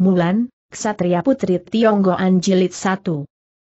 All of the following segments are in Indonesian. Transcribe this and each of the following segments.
Mulan, Ksatria Putri Tionggoan Jilid 1.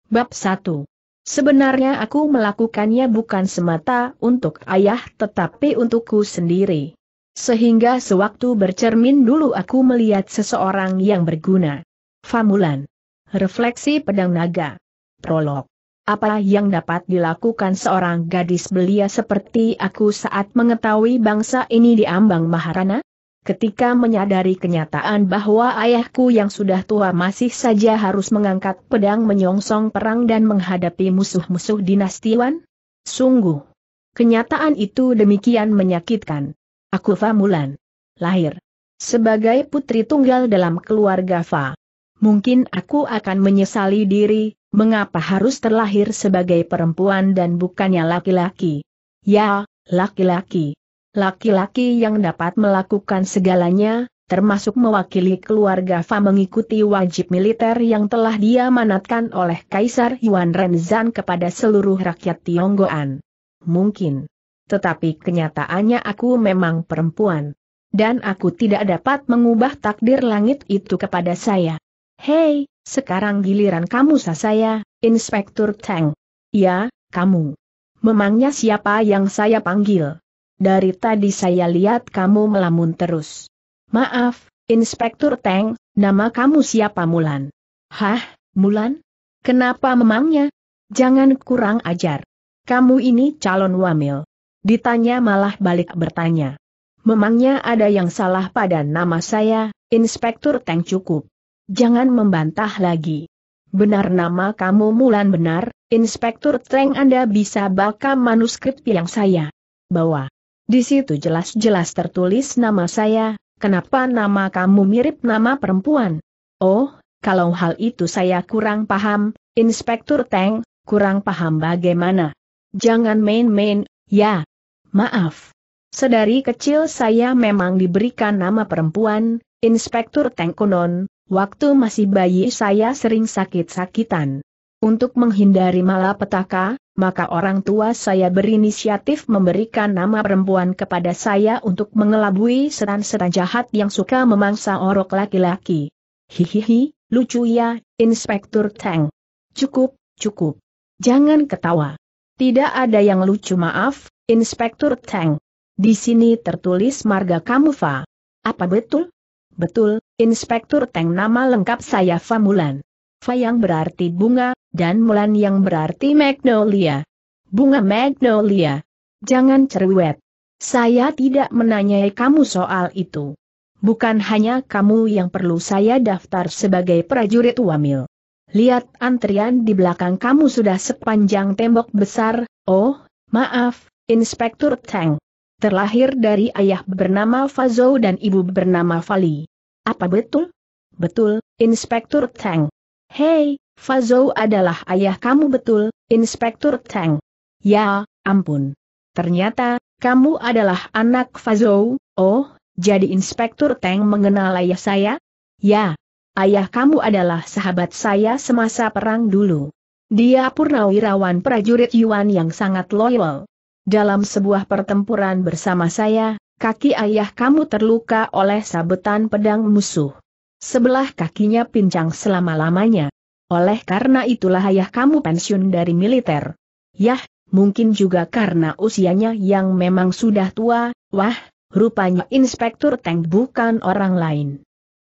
Bab 1. Sebenarnya aku melakukannya bukan semata untuk ayah tetapi untukku sendiri. Sehingga sewaktu bercermin dulu aku melihat seseorang yang berguna. Famulan. Refleksi Pedang Naga. Prolog. Apa yang dapat dilakukan seorang gadis belia seperti aku saat mengetahui bangsa ini diambang Maharana? ketika menyadari kenyataan bahwa ayahku yang sudah tua masih saja harus mengangkat pedang menyongsong perang dan menghadapi musuh-musuh dinastiwan? Sungguh. Kenyataan itu demikian menyakitkan. Aku Fa Mulan, Lahir. Sebagai putri tunggal dalam keluarga Fa. Mungkin aku akan menyesali diri, mengapa harus terlahir sebagai perempuan dan bukannya laki-laki. Ya, laki-laki laki-laki yang dapat melakukan segalanya, termasuk mewakili keluarga Fa mengikuti wajib militer yang telah dia manatkan oleh Kaisar Yuan Renzan kepada seluruh rakyat Tionggoan. Mungkin. Tetapi kenyataannya aku memang perempuan. Dan aku tidak dapat mengubah takdir langit itu kepada saya. Hei, sekarang giliran kamu sah saya, Inspektur Tang. Ya, kamu. Memangnya siapa yang saya panggil? dari tadi saya lihat kamu melamun terus. Maaf, Inspektur Teng, nama kamu siapa Mulan? Hah, Mulan? Kenapa memangnya? Jangan kurang ajar. Kamu ini calon wamil. Ditanya malah balik bertanya. Memangnya ada yang salah pada nama saya, Inspektur Teng cukup. Jangan membantah lagi. Benar nama kamu Mulan benar, Inspektur Teng Anda bisa baca manuskrip yang saya bawa. Di situ jelas-jelas tertulis nama saya, kenapa nama kamu mirip nama perempuan? Oh, kalau hal itu saya kurang paham, Inspektur Teng, kurang paham bagaimana. Jangan main-main, ya. Maaf. Sedari kecil saya memang diberikan nama perempuan, Inspektur Teng konon, waktu masih bayi saya sering sakit-sakitan. Untuk menghindari malapetaka, maka orang tua saya berinisiatif memberikan nama perempuan kepada saya untuk mengelabui setan-setan jahat yang suka memangsa orok laki-laki. Hihihi, lucu ya, Inspektur Tang. Cukup, cukup. Jangan ketawa. Tidak ada yang lucu maaf, Inspektur Tang. Di sini tertulis marga kamu Fa. Apa betul? Betul, Inspektur Tang. nama lengkap saya Famulan yang berarti bunga, dan Mulan yang berarti magnolia. Bunga magnolia. Jangan cerewet. Saya tidak menanyai kamu soal itu. Bukan hanya kamu yang perlu saya daftar sebagai prajurit wamil. Lihat antrian di belakang kamu sudah sepanjang tembok besar, oh, maaf, Inspektur Tang. Terlahir dari ayah bernama Fazou dan ibu bernama Fali. Apa betul? Betul, Inspektur Tang. Hei, Fazou adalah ayah kamu betul, Inspektur Tang. Ya, ampun. Ternyata, kamu adalah anak Fazou, oh, jadi Inspektur Tang mengenal ayah saya? Ya, ayah kamu adalah sahabat saya semasa perang dulu. Dia purnawirawan prajurit Yuan yang sangat loyal. Dalam sebuah pertempuran bersama saya, kaki ayah kamu terluka oleh sabetan pedang musuh. Sebelah kakinya pincang selama-lamanya. Oleh karena itulah ayah kamu pensiun dari militer. Yah, mungkin juga karena usianya yang memang sudah tua, wah, rupanya Inspektur tank bukan orang lain.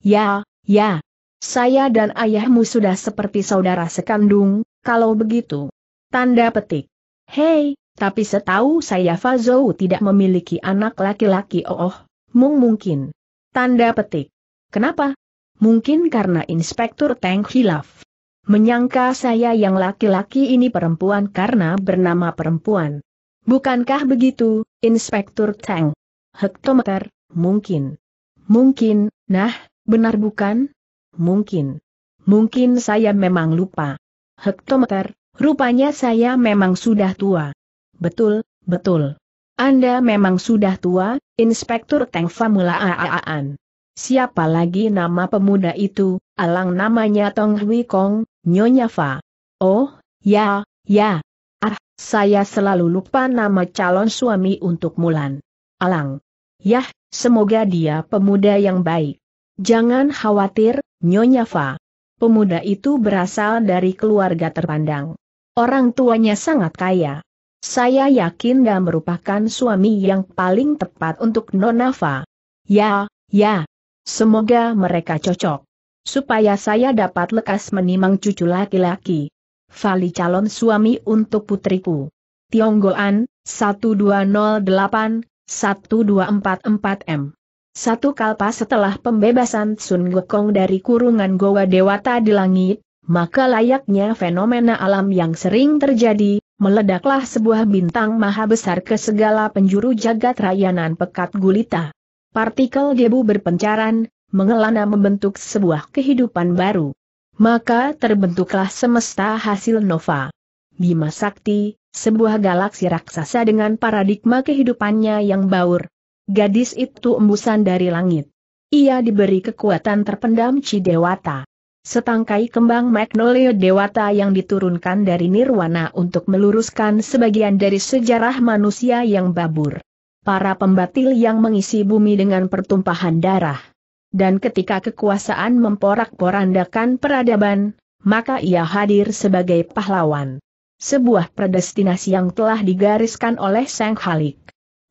Ya, ya. Saya dan ayahmu sudah seperti saudara sekandung, kalau begitu. Tanda petik. Hei, tapi setahu saya Fazou tidak memiliki anak laki-laki oh, oh, mung mungkin. Tanda petik. Kenapa? mungkin karena Inspektur Tang Hilaf. Menyangka saya yang laki-laki ini perempuan karena bernama perempuan. Bukankah begitu, Inspektur Tang? Hektometer, mungkin. Mungkin, nah, benar bukan? Mungkin. Mungkin saya memang lupa. Hektometer, rupanya saya memang sudah tua. Betul, betul. Anda memang sudah tua, Inspektur Tang. Famula Aaan. Siapa lagi nama pemuda itu, alang namanya Tong Hui Kong, Nyonya Fa. Oh, ya, ya. Ah, saya selalu lupa nama calon suami untuk Mulan. Alang. Yah, semoga dia pemuda yang baik. Jangan khawatir, Nyonya Fa. Pemuda itu berasal dari keluarga terpandang. Orang tuanya sangat kaya. Saya yakin dia merupakan suami yang paling tepat untuk Nona Fa. Ya, ya, Semoga mereka cocok. Supaya saya dapat lekas menimang cucu laki-laki. Vali calon suami untuk putriku. Tionggoan, 1208-1244M. Satu kalpa setelah pembebasan Sun Gokong dari kurungan Goa Dewata di langit, maka layaknya fenomena alam yang sering terjadi, meledaklah sebuah bintang maha besar ke segala penjuru jagat rayanan pekat gulita partikel debu berpencaran, mengelana membentuk sebuah kehidupan baru. Maka terbentuklah semesta hasil Nova. Bima Sakti, sebuah galaksi raksasa dengan paradigma kehidupannya yang baur. Gadis itu embusan dari langit. Ia diberi kekuatan terpendam Cidewata. Setangkai kembang Magnolia Dewata yang diturunkan dari Nirwana untuk meluruskan sebagian dari sejarah manusia yang babur para pembatil yang mengisi bumi dengan pertumpahan darah. Dan ketika kekuasaan memporak-porandakan peradaban, maka ia hadir sebagai pahlawan. Sebuah predestinasi yang telah digariskan oleh Sang Halik.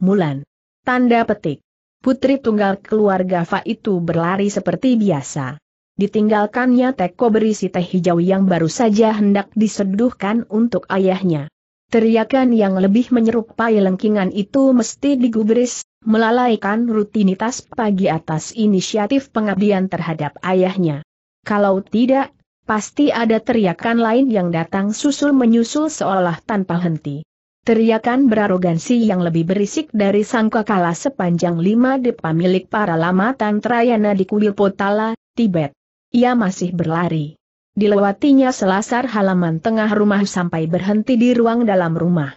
Mulan. Tanda petik. Putri tunggal keluarga Fa itu berlari seperti biasa. Ditinggalkannya teko berisi teh hijau yang baru saja hendak diseduhkan untuk ayahnya. Teriakan yang lebih menyerupai lengkingan itu mesti digubris, melalaikan rutinitas pagi atas inisiatif pengabdian terhadap ayahnya. Kalau tidak, pasti ada teriakan lain yang datang susul-menyusul seolah tanpa henti. Teriakan berarogansi yang lebih berisik dari sangka kala sepanjang lima depa milik para lama Tantrayana di kuil Potala, Tibet. Ia masih berlari dilewatinya selasar halaman tengah rumah sampai berhenti di ruang dalam rumah.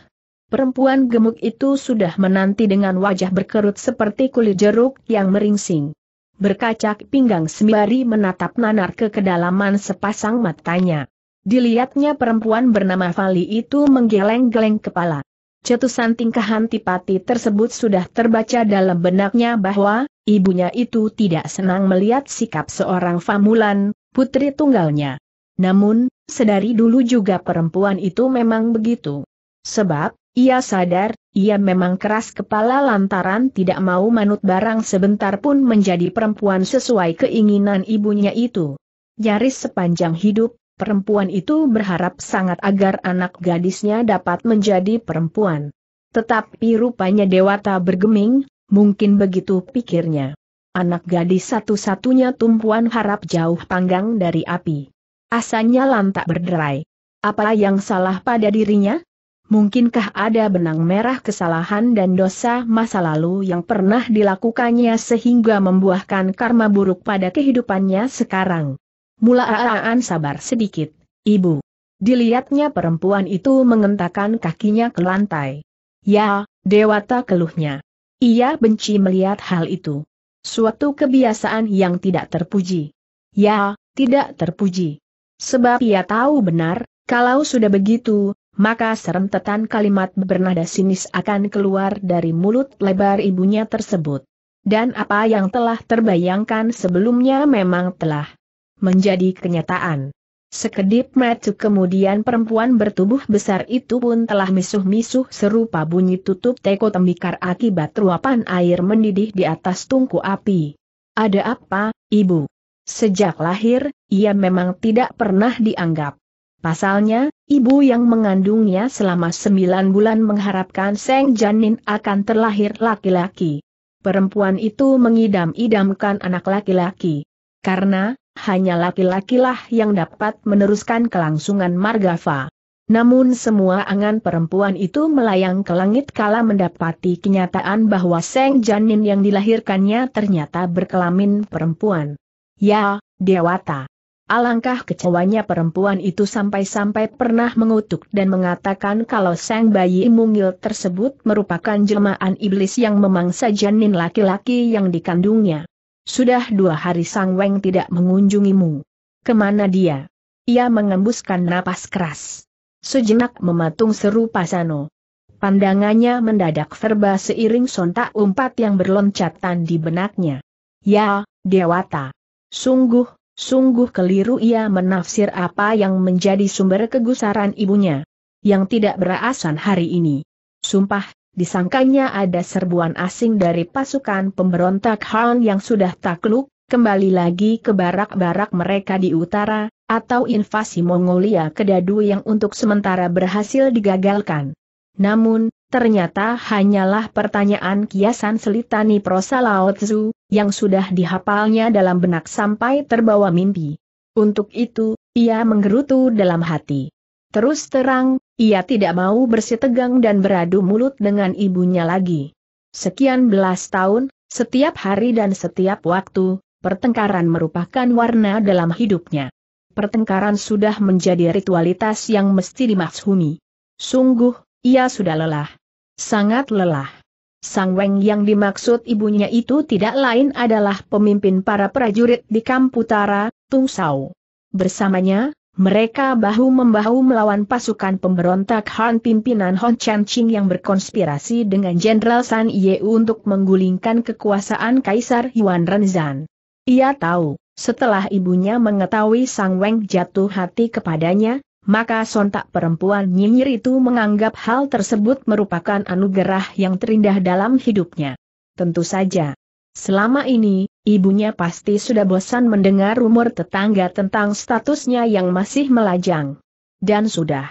Perempuan gemuk itu sudah menanti dengan wajah berkerut seperti kulit jeruk yang meringsing. Berkacak pinggang sembari menatap nanar ke kedalaman sepasang matanya. Dilihatnya perempuan bernama Fali itu menggeleng-geleng kepala. Cetusan tingkahan tipati tersebut sudah terbaca dalam benaknya bahwa, ibunya itu tidak senang melihat sikap seorang famulan, putri tunggalnya. Namun, sedari dulu juga perempuan itu memang begitu. Sebab, ia sadar, ia memang keras kepala lantaran tidak mau manut barang sebentar pun menjadi perempuan sesuai keinginan ibunya itu. Nyaris sepanjang hidup, perempuan itu berharap sangat agar anak gadisnya dapat menjadi perempuan. Tetapi rupanya Dewata bergeming, mungkin begitu pikirnya. Anak gadis satu-satunya tumpuan harap jauh panggang dari api. Asanya lantak berderai. Apa yang salah pada dirinya? Mungkinkah ada benang merah kesalahan dan dosa masa lalu yang pernah dilakukannya sehingga membuahkan karma buruk pada kehidupannya sekarang? Mula Aaan sabar sedikit, ibu. Dilihatnya perempuan itu mengentakkan kakinya ke lantai. Ya, dewata keluhnya. Ia benci melihat hal itu. Suatu kebiasaan yang tidak terpuji. Ya, tidak terpuji. Sebab ia tahu benar, kalau sudah begitu, maka serentetan kalimat bernada sinis akan keluar dari mulut lebar ibunya tersebut. Dan apa yang telah terbayangkan sebelumnya memang telah menjadi kenyataan. Sekedip matu kemudian perempuan bertubuh besar itu pun telah misuh-misuh serupa bunyi tutup teko tembikar akibat ruapan air mendidih di atas tungku api. Ada apa, ibu? Sejak lahir, ia memang tidak pernah dianggap. Pasalnya, ibu yang mengandungnya selama sembilan bulan mengharapkan Seng Janin akan terlahir laki-laki. Perempuan itu mengidam-idamkan anak laki-laki. Karena, hanya laki-lakilah yang dapat meneruskan kelangsungan Margava. Namun semua angan perempuan itu melayang ke langit kala mendapati kenyataan bahwa Seng Janin yang dilahirkannya ternyata berkelamin perempuan. Ya, Dewata. Alangkah kecewanya perempuan itu sampai-sampai pernah mengutuk dan mengatakan kalau sang bayi mungil tersebut merupakan jelmaan iblis yang memangsa janin laki-laki yang dikandungnya. Sudah dua hari Sang Weng tidak mengunjungimu. Kemana dia? Ia mengembuskan napas keras. Sejenak mematung seru Pasano. Pandangannya mendadak verba seiring sontak umpat yang berloncatan di benaknya. Ya, Dewata. Sungguh, sungguh keliru ia menafsir apa yang menjadi sumber kegusaran ibunya. Yang tidak berasan hari ini. Sumpah, disangkanya ada serbuan asing dari pasukan pemberontak Han yang sudah takluk, kembali lagi ke barak-barak mereka di utara, atau invasi Mongolia ke Dadu yang untuk sementara berhasil digagalkan. Namun, Ternyata hanyalah pertanyaan kiasan selitani prosa Lao Tzu, yang sudah dihafalnya dalam benak sampai terbawa mimpi. Untuk itu, ia menggerutu dalam hati. Terus terang, ia tidak mau bersitegang dan beradu mulut dengan ibunya lagi. Sekian belas tahun, setiap hari dan setiap waktu, pertengkaran merupakan warna dalam hidupnya. Pertengkaran sudah menjadi ritualitas yang mesti dimaksumi. Sungguh, ia sudah lelah. Sangat lelah. Sang Weng yang dimaksud ibunya itu tidak lain adalah pemimpin para prajurit di Kamputara, Tung Sao. Bersamanya, mereka bahu-membahu melawan pasukan pemberontak Han pimpinan Hon Chan Ching yang berkonspirasi dengan Jenderal San Ye untuk menggulingkan kekuasaan Kaisar Yuan Renzan. Ia tahu, setelah ibunya mengetahui Sang Weng jatuh hati kepadanya, maka sontak perempuan nyinyir itu menganggap hal tersebut merupakan anugerah yang terindah dalam hidupnya. Tentu saja. Selama ini, ibunya pasti sudah bosan mendengar rumor tetangga tentang statusnya yang masih melajang. Dan sudah.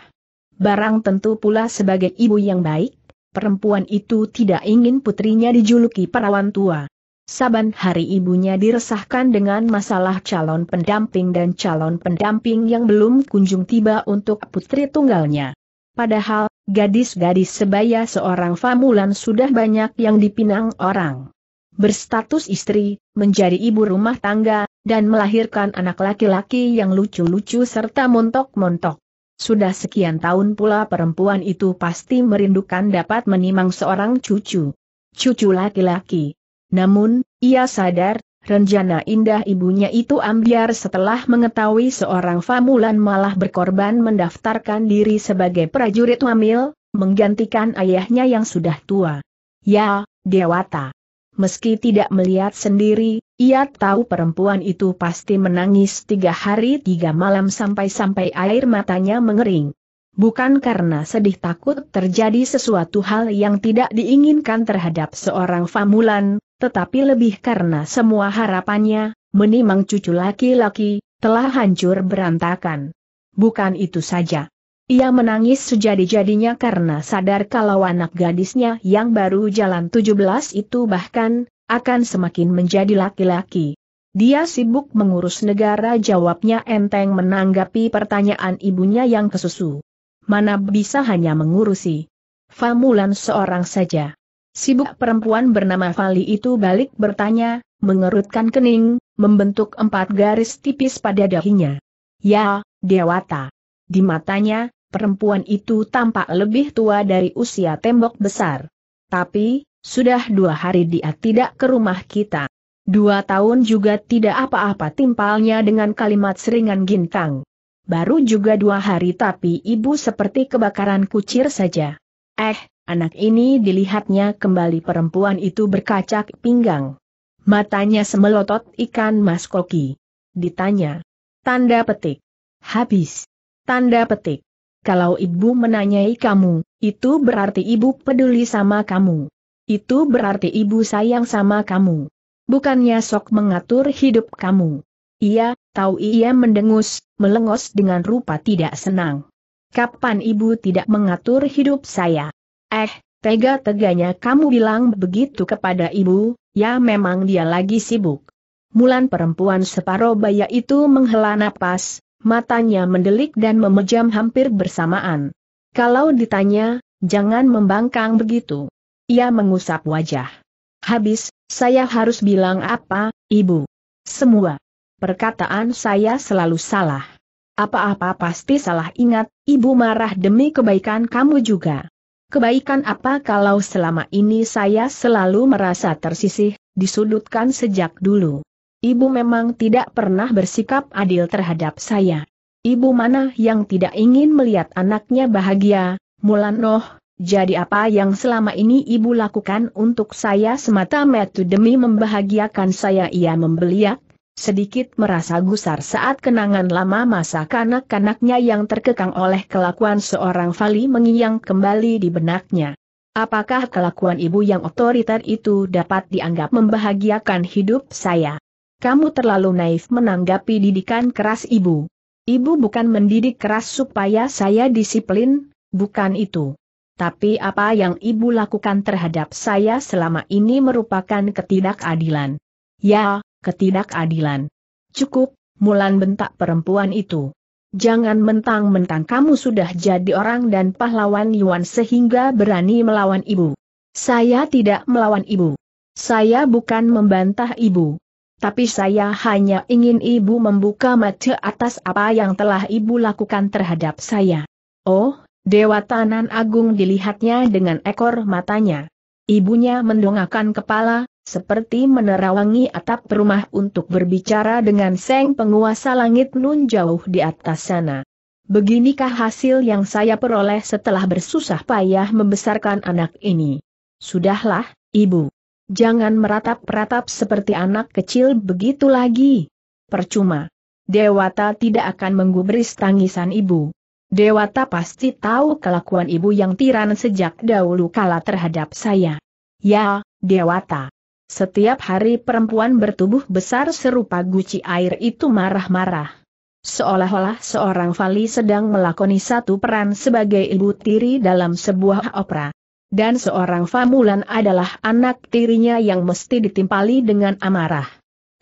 Barang tentu pula sebagai ibu yang baik, perempuan itu tidak ingin putrinya dijuluki perawan tua. Saban hari ibunya diresahkan dengan masalah calon pendamping dan calon pendamping yang belum kunjung tiba untuk putri tunggalnya. Padahal, gadis-gadis sebaya seorang Famulan sudah banyak yang dipinang orang. Berstatus istri, menjadi ibu rumah tangga, dan melahirkan anak laki-laki yang lucu-lucu serta montok-montok. Sudah sekian tahun pula perempuan itu pasti merindukan dapat menimang seorang cucu. Cucu laki-laki namun, ia sadar, rencana indah ibunya itu ambiar setelah mengetahui seorang famulan malah berkorban mendaftarkan diri sebagai prajurit wamil, menggantikan ayahnya yang sudah tua. Ya, Dewata. Meski tidak melihat sendiri, ia tahu perempuan itu pasti menangis tiga hari tiga malam sampai-sampai air matanya mengering. Bukan karena sedih takut terjadi sesuatu hal yang tidak diinginkan terhadap seorang famulan, tetapi lebih karena semua harapannya, menimang cucu laki-laki, telah hancur berantakan. Bukan itu saja. Ia menangis sejadi-jadinya karena sadar kalau anak gadisnya yang baru jalan 17 itu bahkan, akan semakin menjadi laki-laki. Dia sibuk mengurus negara jawabnya enteng menanggapi pertanyaan ibunya yang kesusu. Mana bisa hanya mengurusi Famulan seorang saja. Sibuk perempuan bernama Fali itu balik bertanya, mengerutkan kening, membentuk empat garis tipis pada dahinya. Ya, Dewata. Di matanya, perempuan itu tampak lebih tua dari usia tembok besar. Tapi, sudah dua hari dia tidak ke rumah kita. Dua tahun juga tidak apa-apa timpalnya dengan kalimat seringan gintang. Baru juga dua hari tapi ibu seperti kebakaran kucir saja. Eh, Anak ini dilihatnya kembali perempuan itu berkacak pinggang. Matanya semelotot ikan mas koki. Ditanya. Tanda petik. Habis. Tanda petik. Kalau ibu menanyai kamu, itu berarti ibu peduli sama kamu. Itu berarti ibu sayang sama kamu. Bukannya sok mengatur hidup kamu. Iya, tahu ia mendengus, melengos dengan rupa tidak senang. Kapan ibu tidak mengatur hidup saya? Eh, tega-teganya kamu bilang begitu kepada ibu, ya memang dia lagi sibuk. Mulan perempuan separuh baya itu menghela napas, matanya mendelik dan memejam hampir bersamaan. Kalau ditanya, jangan membangkang begitu. Ia mengusap wajah. Habis, saya harus bilang apa, ibu? Semua. Perkataan saya selalu salah. Apa-apa pasti salah ingat, ibu marah demi kebaikan kamu juga. Kebaikan apa kalau selama ini saya selalu merasa tersisih, disudutkan sejak dulu. Ibu memang tidak pernah bersikap adil terhadap saya. Ibu mana yang tidak ingin melihat anaknya bahagia, Mulanoh? jadi apa yang selama ini ibu lakukan untuk saya semata metu demi membahagiakan saya ia membeliak, ya Sedikit merasa gusar saat kenangan lama masa kanak-kanaknya yang terkekang oleh kelakuan seorang Fali mengiang kembali di benaknya. Apakah kelakuan ibu yang otoriter itu dapat dianggap membahagiakan hidup saya? Kamu terlalu naif menanggapi didikan keras ibu. Ibu bukan mendidik keras supaya saya disiplin, bukan itu. Tapi apa yang ibu lakukan terhadap saya selama ini merupakan ketidakadilan. Ya, ketidakadilan. Cukup, Mulan bentak perempuan itu. Jangan mentang-mentang kamu sudah jadi orang dan pahlawan Yuan sehingga berani melawan ibu. Saya tidak melawan ibu. Saya bukan membantah ibu. Tapi saya hanya ingin ibu membuka mata atas apa yang telah ibu lakukan terhadap saya. Oh, Dewa Tanan Agung dilihatnya dengan ekor matanya. Ibunya mendongakkan kepala, seperti menerawangi atap rumah untuk berbicara dengan Seng penguasa langit Nun jauh di atas sana. Beginikah hasil yang saya peroleh setelah bersusah payah membesarkan anak ini. Sudahlah, Ibu. Jangan meratap-ratap seperti anak kecil begitu lagi. Percuma. Dewata tidak akan menggubris tangisan ibu. Dewata pasti tahu kelakuan ibu yang tiran sejak dahulu kala terhadap saya. Ya, Dewata. Setiap hari perempuan bertubuh besar serupa guci air itu marah-marah. Seolah-olah seorang Vali sedang melakoni satu peran sebagai ibu tiri dalam sebuah opera. Dan seorang Famulan adalah anak tirinya yang mesti ditimpali dengan amarah.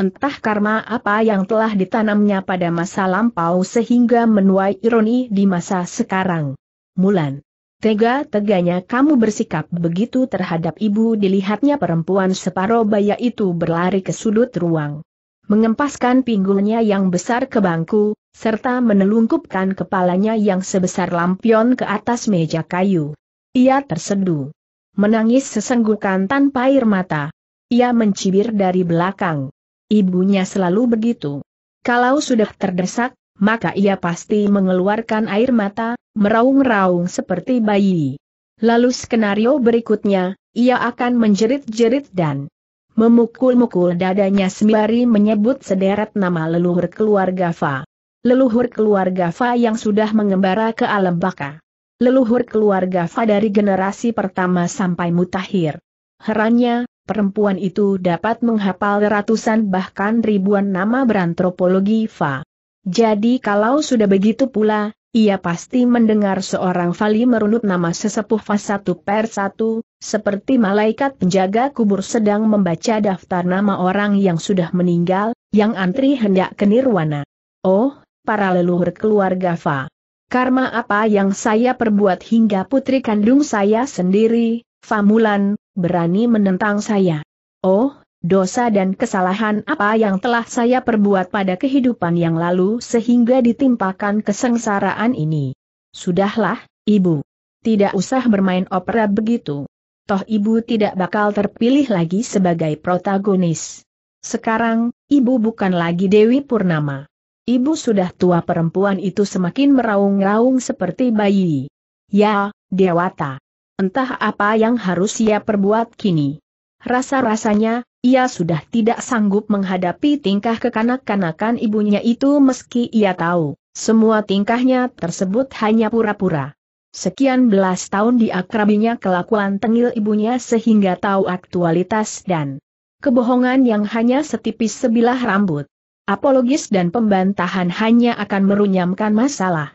Entah karma apa yang telah ditanamnya pada masa lampau sehingga menuai ironi di masa sekarang. Mulan. Tega-teganya kamu bersikap begitu terhadap ibu dilihatnya perempuan separuh baya itu berlari ke sudut ruang. Mengempaskan pinggulnya yang besar ke bangku, serta menelungkupkan kepalanya yang sebesar lampion ke atas meja kayu. Ia terseduh. Menangis sesenggukan tanpa air mata. Ia mencibir dari belakang. Ibunya selalu begitu. Kalau sudah terdesak, maka ia pasti mengeluarkan air mata, meraung-raung seperti bayi. Lalu skenario berikutnya, ia akan menjerit-jerit dan memukul-mukul dadanya sembari menyebut sederet nama leluhur keluarga Fa. Leluhur keluarga Fa yang sudah mengembara ke alam baka. Leluhur keluarga Fa dari generasi pertama sampai mutakhir. Herannya, perempuan itu dapat menghapal ratusan bahkan ribuan nama berantropologi Fa. Jadi kalau sudah begitu pula, ia pasti mendengar seorang Fali merunut nama sesepuh Fa satu per satu, seperti malaikat penjaga kubur sedang membaca daftar nama orang yang sudah meninggal, yang antri hendak ke nirwana. Oh, para leluhur keluarga Fa. Karma apa yang saya perbuat hingga putri kandung saya sendiri, Famulan, berani menentang saya. Oh, dosa dan kesalahan apa yang telah saya perbuat pada kehidupan yang lalu sehingga ditimpakan kesengsaraan ini. Sudahlah, Ibu. Tidak usah bermain opera begitu. Toh Ibu tidak bakal terpilih lagi sebagai protagonis. Sekarang, Ibu bukan lagi Dewi Purnama. Ibu sudah tua perempuan itu semakin meraung-raung seperti bayi. Ya, Dewata. Entah apa yang harus ia perbuat kini. Rasa-rasanya, ia sudah tidak sanggup menghadapi tingkah kekanak-kanakan ibunya itu meski ia tahu, semua tingkahnya tersebut hanya pura-pura. Sekian belas tahun diakrabinya kelakuan tengil ibunya sehingga tahu aktualitas dan kebohongan yang hanya setipis sebilah rambut. Apologis dan pembantahan hanya akan merunyamkan masalah.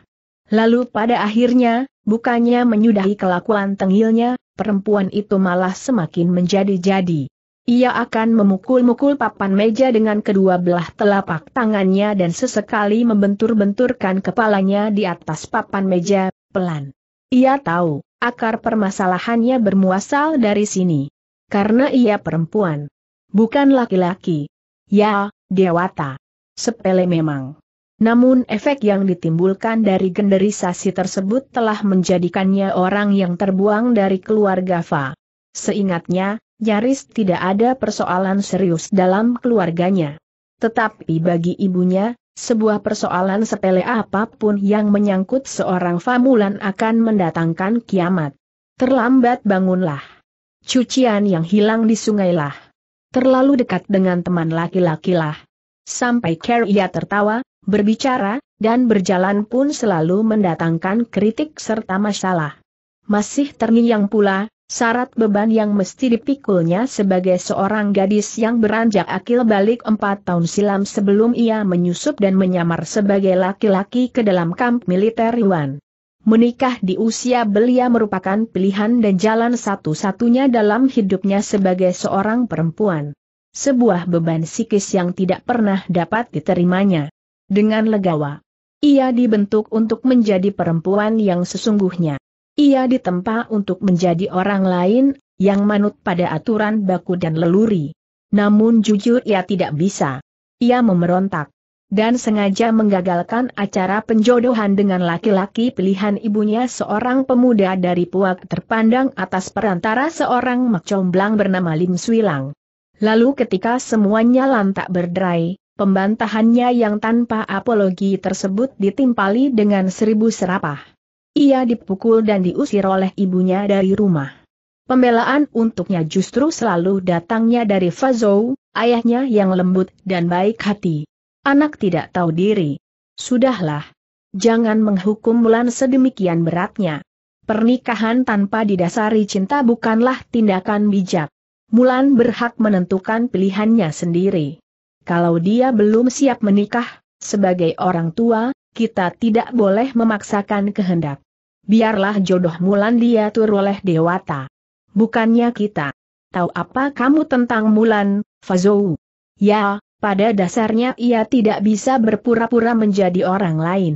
Lalu pada akhirnya, bukannya menyudahi kelakuan tengilnya, perempuan itu malah semakin menjadi-jadi. Ia akan memukul-mukul papan meja dengan kedua belah telapak tangannya dan sesekali membentur-benturkan kepalanya di atas papan meja, pelan. Ia tahu, akar permasalahannya bermuasal dari sini. Karena ia perempuan. Bukan laki-laki. Ya, dewata. Sepele memang. Namun efek yang ditimbulkan dari genderisasi tersebut telah menjadikannya orang yang terbuang dari keluarga Fa. Seingatnya, nyaris tidak ada persoalan serius dalam keluarganya. Tetapi bagi ibunya, sebuah persoalan sepele apapun yang menyangkut seorang famulan akan mendatangkan kiamat. Terlambat bangunlah. Cucian yang hilang di sungailah. Terlalu dekat dengan teman laki-lakilah. Sampai Carrie tertawa, berbicara, dan berjalan pun selalu mendatangkan kritik serta masalah. Masih terngiang pula, syarat beban yang mesti dipikulnya sebagai seorang gadis yang beranjak akil balik empat tahun silam sebelum ia menyusup dan menyamar sebagai laki-laki ke dalam kamp militer Yuan. Menikah di usia belia merupakan pilihan dan jalan satu-satunya dalam hidupnya sebagai seorang perempuan. Sebuah beban psikis yang tidak pernah dapat diterimanya dengan legawa. Ia dibentuk untuk menjadi perempuan yang sesungguhnya. Ia ditempa untuk menjadi orang lain, yang manut pada aturan baku dan leluri. Namun jujur ia tidak bisa. Ia memberontak. Dan sengaja menggagalkan acara penjodohan dengan laki-laki pilihan ibunya seorang pemuda dari puak terpandang atas perantara seorang makcomblang bernama Lim Swilang. Lalu ketika semuanya lantak berderai, Pembantahannya yang tanpa apologi tersebut ditimpali dengan seribu serapah. Ia dipukul dan diusir oleh ibunya dari rumah. Pembelaan untuknya justru selalu datangnya dari Fazou, ayahnya yang lembut dan baik hati. Anak tidak tahu diri. Sudahlah. Jangan menghukum Mulan sedemikian beratnya. Pernikahan tanpa didasari cinta bukanlah tindakan bijak. Mulan berhak menentukan pilihannya sendiri kalau dia belum siap menikah, sebagai orang tua, kita tidak boleh memaksakan kehendak. Biarlah jodoh Mulan diatur oleh Dewata. Bukannya kita. Tahu apa kamu tentang Mulan, Fazou? Ya, pada dasarnya ia tidak bisa berpura-pura menjadi orang lain.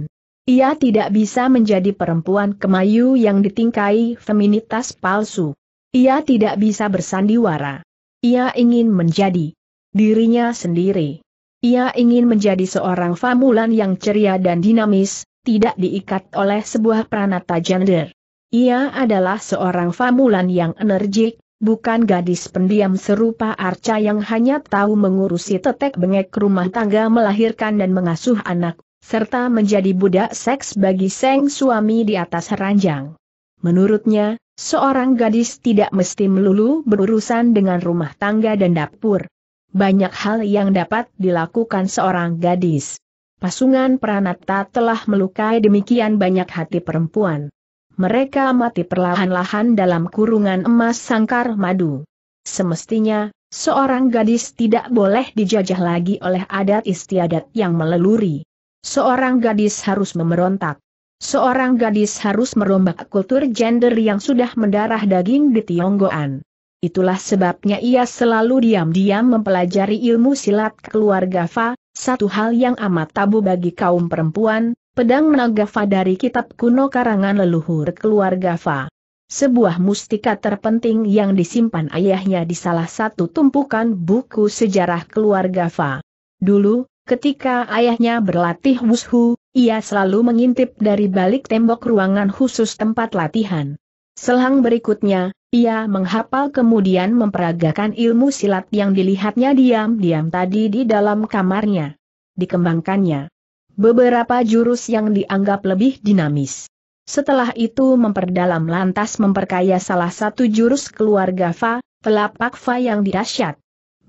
Ia tidak bisa menjadi perempuan kemayu yang ditingkai feminitas palsu. Ia tidak bisa bersandiwara. Ia ingin menjadi dirinya sendiri. Ia ingin menjadi seorang famulan yang ceria dan dinamis, tidak diikat oleh sebuah pranata gender. Ia adalah seorang famulan yang energik, bukan gadis pendiam serupa Arca yang hanya tahu mengurusi tetek bengek rumah tangga melahirkan dan mengasuh anak, serta menjadi budak seks bagi seng suami di atas ranjang. Menurutnya, seorang gadis tidak mesti melulu berurusan dengan rumah tangga dan dapur, banyak hal yang dapat dilakukan seorang gadis. Pasungan Pranata telah melukai demikian banyak hati perempuan. Mereka mati perlahan-lahan dalam kurungan emas sangkar madu. Semestinya, seorang gadis tidak boleh dijajah lagi oleh adat istiadat yang meleluri. Seorang gadis harus memberontak. Seorang gadis harus merombak kultur gender yang sudah mendarah daging di Tionggoan. Itulah sebabnya ia selalu diam-diam mempelajari ilmu silat keluarga Fa, satu hal yang amat tabu bagi kaum perempuan, pedang naga Fa dari kitab kuno karangan leluhur keluarga Fa. Sebuah mustika terpenting yang disimpan ayahnya di salah satu tumpukan buku sejarah keluarga Fa. Dulu, ketika ayahnya berlatih wushu, ia selalu mengintip dari balik tembok ruangan khusus tempat latihan. Selang berikutnya, ia menghapal kemudian memperagakan ilmu silat yang dilihatnya diam-diam tadi di dalam kamarnya. Dikembangkannya. Beberapa jurus yang dianggap lebih dinamis. Setelah itu memperdalam lantas memperkaya salah satu jurus keluarga Fa, telapak Fa yang dirasyat.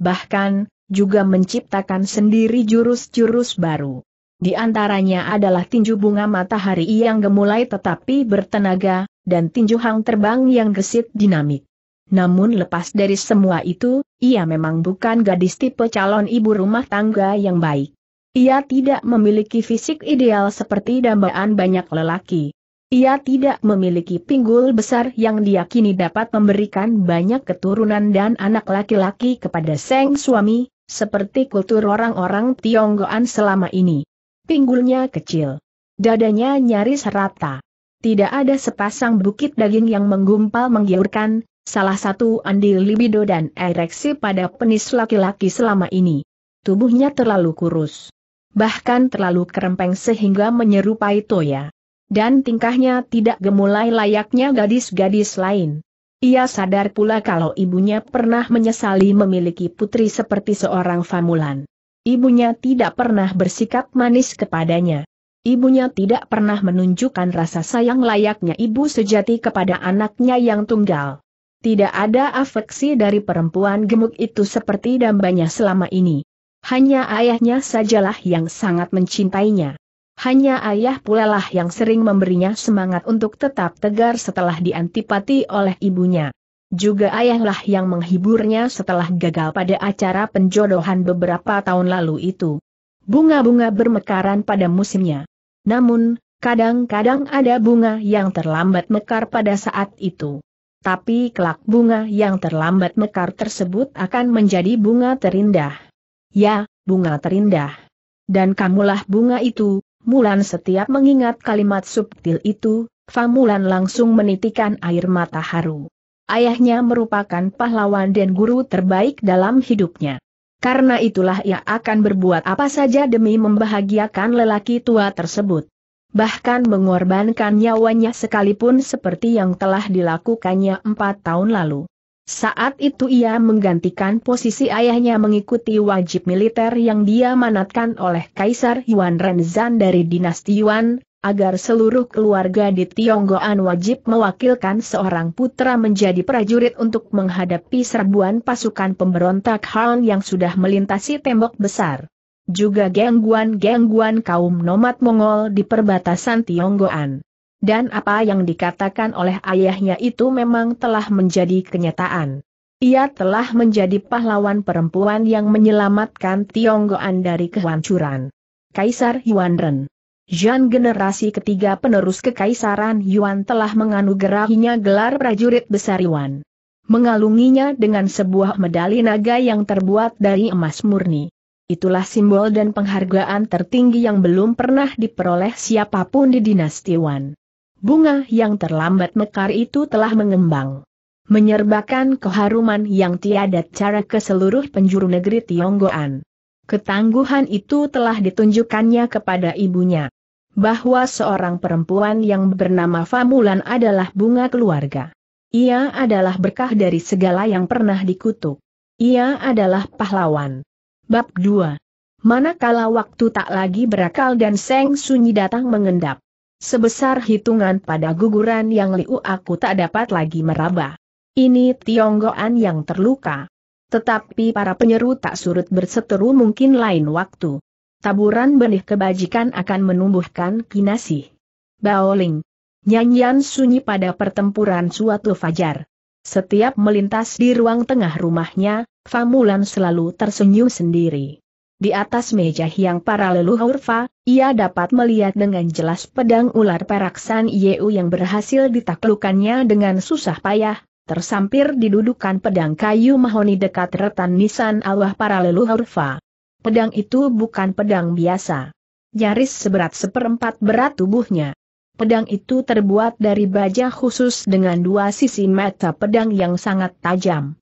Bahkan, juga menciptakan sendiri jurus-jurus baru. Di antaranya adalah tinju bunga matahari yang gemulai tetapi bertenaga, dan tinju hang terbang yang gesit dinamik. Namun lepas dari semua itu, ia memang bukan gadis tipe calon ibu rumah tangga yang baik. Ia tidak memiliki fisik ideal seperti dambaan banyak lelaki. Ia tidak memiliki pinggul besar yang diyakini dapat memberikan banyak keturunan dan anak laki-laki kepada sang suami, seperti kultur orang-orang Tionggoan selama ini. Pinggulnya kecil. Dadanya nyaris rata tidak ada sepasang bukit daging yang menggumpal menggiurkan, salah satu andil libido dan ereksi pada penis laki-laki selama ini. Tubuhnya terlalu kurus. Bahkan terlalu kerempeng sehingga menyerupai Toya. Dan tingkahnya tidak gemulai layaknya gadis-gadis lain. Ia sadar pula kalau ibunya pernah menyesali memiliki putri seperti seorang famulan. Ibunya tidak pernah bersikap manis kepadanya. Ibunya tidak pernah menunjukkan rasa sayang layaknya ibu sejati kepada anaknya yang tunggal. Tidak ada afeksi dari perempuan gemuk itu seperti dambanya selama ini. Hanya ayahnya sajalah yang sangat mencintainya. Hanya ayah pula lah yang sering memberinya semangat untuk tetap tegar setelah diantipati oleh ibunya. Juga ayahlah yang menghiburnya setelah gagal pada acara penjodohan beberapa tahun lalu itu. Bunga-bunga bermekaran pada musimnya. Namun, kadang-kadang ada bunga yang terlambat mekar pada saat itu. Tapi kelak bunga yang terlambat mekar tersebut akan menjadi bunga terindah. Ya, bunga terindah. Dan kamulah bunga itu, Mulan setiap mengingat kalimat subtil itu, Famulan langsung menitikan air mata haru. Ayahnya merupakan pahlawan dan guru terbaik dalam hidupnya. Karena itulah ia akan berbuat apa saja demi membahagiakan lelaki tua tersebut. Bahkan mengorbankan nyawanya sekalipun seperti yang telah dilakukannya empat tahun lalu. Saat itu ia menggantikan posisi ayahnya mengikuti wajib militer yang dia manatkan oleh Kaisar Yuan Renzan dari dinasti Yuan, agar seluruh keluarga di Tionggoan wajib mewakilkan seorang putra menjadi prajurit untuk menghadapi serbuan pasukan pemberontak Han yang sudah melintasi tembok besar. Juga gangguan-gangguan kaum nomad Mongol di perbatasan Tionggoan. Dan apa yang dikatakan oleh ayahnya itu memang telah menjadi kenyataan. Ia telah menjadi pahlawan perempuan yang menyelamatkan Tionggoan dari kehancuran. Kaisar Yuan Ren Jan generasi ketiga penerus kekaisaran Yuan telah menganugerahinya gelar prajurit besar Yuan. Mengalunginya dengan sebuah medali naga yang terbuat dari emas murni. Itulah simbol dan penghargaan tertinggi yang belum pernah diperoleh siapapun di dinasti Yuan. Bunga yang terlambat mekar itu telah mengembang. Menyerbakan keharuman yang tiada cara ke seluruh penjuru negeri Tionggoan. Ketangguhan itu telah ditunjukkannya kepada ibunya. Bahwa seorang perempuan yang bernama Famulan adalah bunga keluarga. Ia adalah berkah dari segala yang pernah dikutuk. Ia adalah pahlawan. Bab 2 Manakala waktu tak lagi berakal dan Seng Sunyi datang mengendap. Sebesar hitungan pada guguran yang liu aku tak dapat lagi meraba. Ini Tionggoan yang terluka. Tetapi para penyeru tak surut berseteru mungkin lain waktu. Taburan benih kebajikan akan menumbuhkan kinasi. Baoling. Nyanyian sunyi pada pertempuran suatu fajar. Setiap melintas di ruang tengah rumahnya, Famulan selalu tersenyum sendiri. Di atas meja yang para leluhur Fa, ia dapat melihat dengan jelas pedang ular peraksan Yeu yang berhasil ditaklukannya dengan susah payah, tersampir didudukan pedang kayu mahoni dekat retan nisan Allah para leluhur Fa. Pedang itu bukan pedang biasa. Nyaris seberat seperempat berat tubuhnya. Pedang itu terbuat dari baja khusus dengan dua sisi mata pedang yang sangat tajam.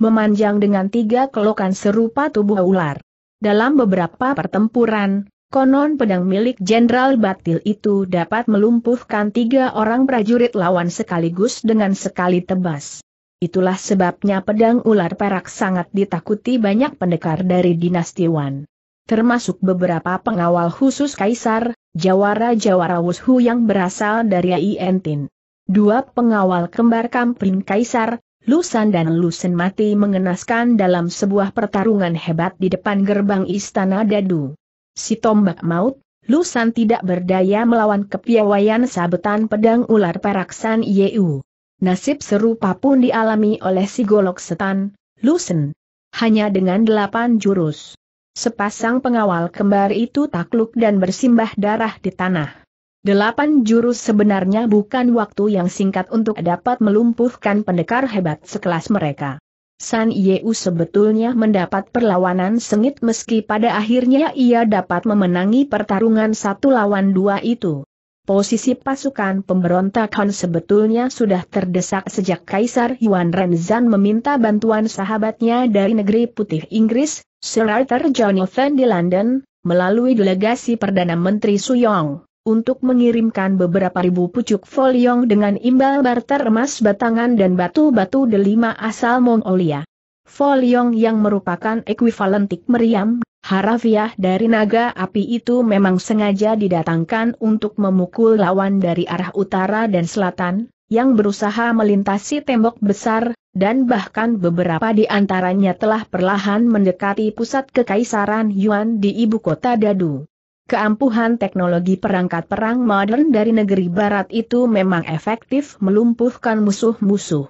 Memanjang dengan tiga kelokan serupa tubuh ular. Dalam beberapa pertempuran, Konon pedang milik Jenderal Batil itu dapat melumpuhkan tiga orang prajurit lawan sekaligus dengan sekali tebas. Itulah sebabnya pedang ular perak sangat ditakuti banyak pendekar dari dinasti Wan. Termasuk beberapa pengawal khusus kaisar, jawara-jawara wushu yang berasal dari Ientin. Dua pengawal kembar kampling kaisar, Lusan dan Lusen mati mengenaskan dalam sebuah pertarungan hebat di depan gerbang istana Dadu si tombak maut, Lusan tidak berdaya melawan kepiawaian sabetan pedang ular peraksan Yeu. Nasib serupa pun dialami oleh si golok setan, Lusen. Hanya dengan delapan jurus. Sepasang pengawal kembar itu takluk dan bersimbah darah di tanah. Delapan jurus sebenarnya bukan waktu yang singkat untuk dapat melumpuhkan pendekar hebat sekelas mereka. San Yeu sebetulnya mendapat perlawanan sengit meski pada akhirnya ia dapat memenangi pertarungan satu lawan dua itu. Posisi pasukan pemberontak Han sebetulnya sudah terdesak sejak Kaisar Yuan Renzan meminta bantuan sahabatnya dari negeri putih Inggris, Sir Arthur Jonathan di London, melalui delegasi Perdana Menteri Su Suyong untuk mengirimkan beberapa ribu pucuk foliong dengan imbal barter emas batangan dan batu-batu delima asal Mongolia. Foliong yang merupakan ekuivalentik meriam, harafiah dari naga api itu memang sengaja didatangkan untuk memukul lawan dari arah utara dan selatan, yang berusaha melintasi tembok besar, dan bahkan beberapa di antaranya telah perlahan mendekati pusat kekaisaran Yuan di ibu kota Dadu keampuhan teknologi perangkat perang modern dari negeri barat itu memang efektif melumpuhkan musuh-musuh.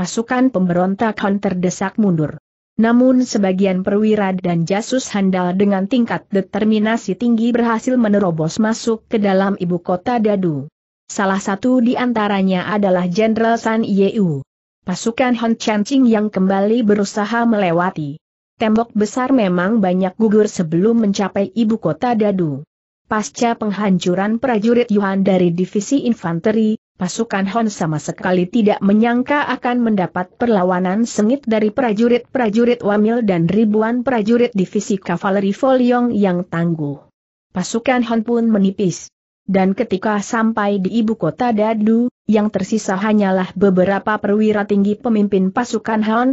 Pasukan pemberontak Hon terdesak mundur. Namun sebagian perwira dan jasus handal dengan tingkat determinasi tinggi berhasil menerobos masuk ke dalam ibu kota Dadu. Salah satu di antaranya adalah Jenderal San Yeu. Pasukan Hon Chancing yang kembali berusaha melewati tembok besar memang banyak gugur sebelum mencapai ibu kota Dadu. Pasca penghancuran prajurit Yuan dari divisi infanteri, pasukan Hon sama sekali tidak menyangka akan mendapat perlawanan sengit dari prajurit-prajurit Wamil dan ribuan prajurit divisi kavaleri Foliong yang tangguh. Pasukan Hon pun menipis. Dan ketika sampai di ibu kota Dadu, yang tersisa hanyalah beberapa perwira tinggi pemimpin pasukan Hon,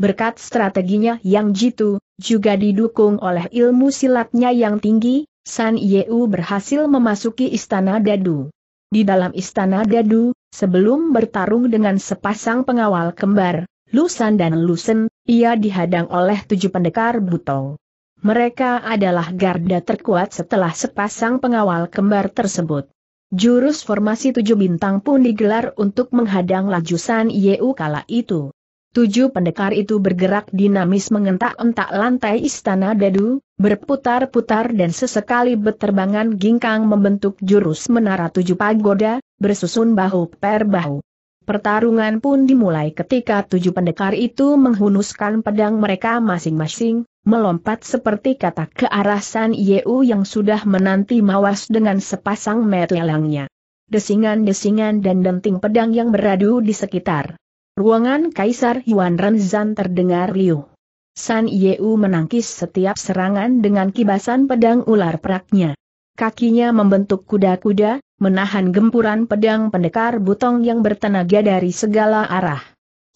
berkat strateginya yang jitu, juga didukung oleh ilmu silatnya yang tinggi, San Yeu berhasil memasuki istana Dadu. Di dalam istana Dadu, sebelum bertarung dengan sepasang pengawal kembar, Lusan dan Lusen, ia dihadang oleh tujuh pendekar butong. Mereka adalah garda terkuat setelah sepasang pengawal kembar tersebut. Jurus formasi tujuh bintang pun digelar untuk menghadang San Yeu kala itu. Tujuh pendekar itu bergerak dinamis mengentak-entak lantai istana dadu, berputar-putar dan sesekali beterbangan gingkang membentuk jurus menara tujuh pagoda, bersusun bahu per bahu. Pertarungan pun dimulai ketika tujuh pendekar itu menghunuskan pedang mereka masing-masing, melompat seperti kata ke arah San Yeu yang sudah menanti mawas dengan sepasang metelangnya. Desingan-desingan dan denting pedang yang beradu di sekitar. Ruangan Kaisar Yuan Renzan terdengar riuh. San Yeu menangkis setiap serangan dengan kibasan pedang ular peraknya. Kakinya membentuk kuda-kuda, menahan gempuran pedang pendekar butong yang bertenaga dari segala arah.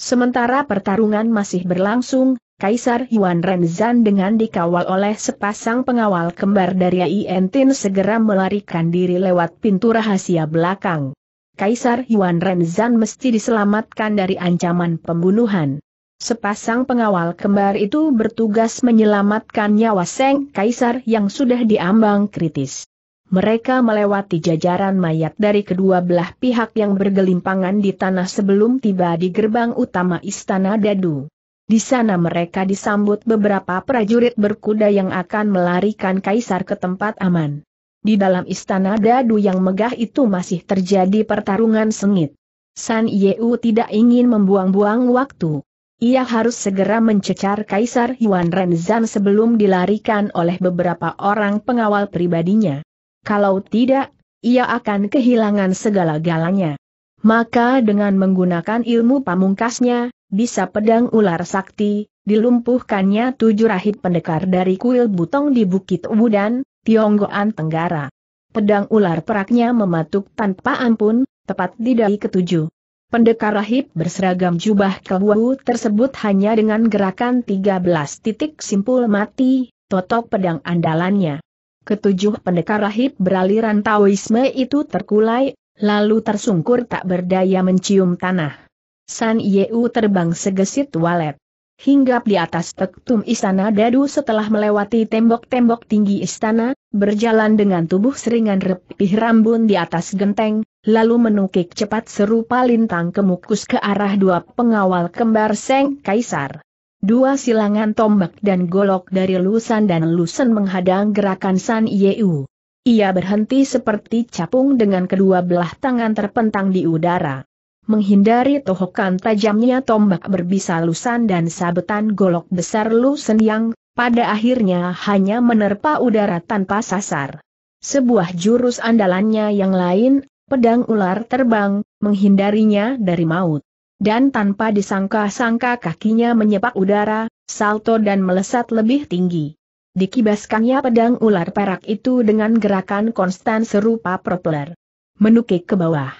Sementara pertarungan masih berlangsung, Kaisar Yuan Renzan dengan dikawal oleh sepasang pengawal kembar dari Ientin segera melarikan diri lewat pintu rahasia belakang. Kaisar Yuan Renzan mesti diselamatkan dari ancaman pembunuhan. Sepasang pengawal kembar itu bertugas menyelamatkan nyawa Seng Kaisar yang sudah diambang kritis. Mereka melewati jajaran mayat dari kedua belah pihak yang bergelimpangan di tanah sebelum tiba di gerbang utama Istana Dadu. Di sana mereka disambut beberapa prajurit berkuda yang akan melarikan kaisar ke tempat aman. Di dalam istana dadu yang megah itu masih terjadi pertarungan sengit. San Yeu tidak ingin membuang-buang waktu. Ia harus segera mencecar Kaisar Yuan Renzan sebelum dilarikan oleh beberapa orang pengawal pribadinya. Kalau tidak, ia akan kehilangan segala-galanya. Maka dengan menggunakan ilmu pamungkasnya, bisa pedang ular sakti, dilumpuhkannya tujuh rahib pendekar dari kuil butong di Bukit Wudan, Tionggoan Tenggara. Pedang ular peraknya mematuk tanpa ampun, tepat di dahi ketujuh. Pendekar rahib berseragam jubah kebuahu tersebut hanya dengan gerakan 13 titik simpul mati, totok pedang andalannya. Ketujuh pendekar rahib beraliran Taoisme itu terkulai, lalu tersungkur tak berdaya mencium tanah. San Yeu terbang segesit walet hinggap di atas tektum istana dadu setelah melewati tembok-tembok tinggi istana, berjalan dengan tubuh seringan repih rambun di atas genteng, lalu menukik cepat serupa lintang kemukus ke arah dua pengawal kembar Seng Kaisar. Dua silangan tombak dan golok dari Lusan dan Lusen menghadang gerakan San Yeu. Ia berhenti seperti capung dengan kedua belah tangan terpentang di udara menghindari tohokan tajamnya tombak berbisa lusan dan sabetan golok besar lusen yang, pada akhirnya hanya menerpa udara tanpa sasar. Sebuah jurus andalannya yang lain, pedang ular terbang, menghindarinya dari maut. Dan tanpa disangka-sangka kakinya menyepak udara, salto dan melesat lebih tinggi. Dikibaskannya pedang ular perak itu dengan gerakan konstan serupa propeller. Menukik ke bawah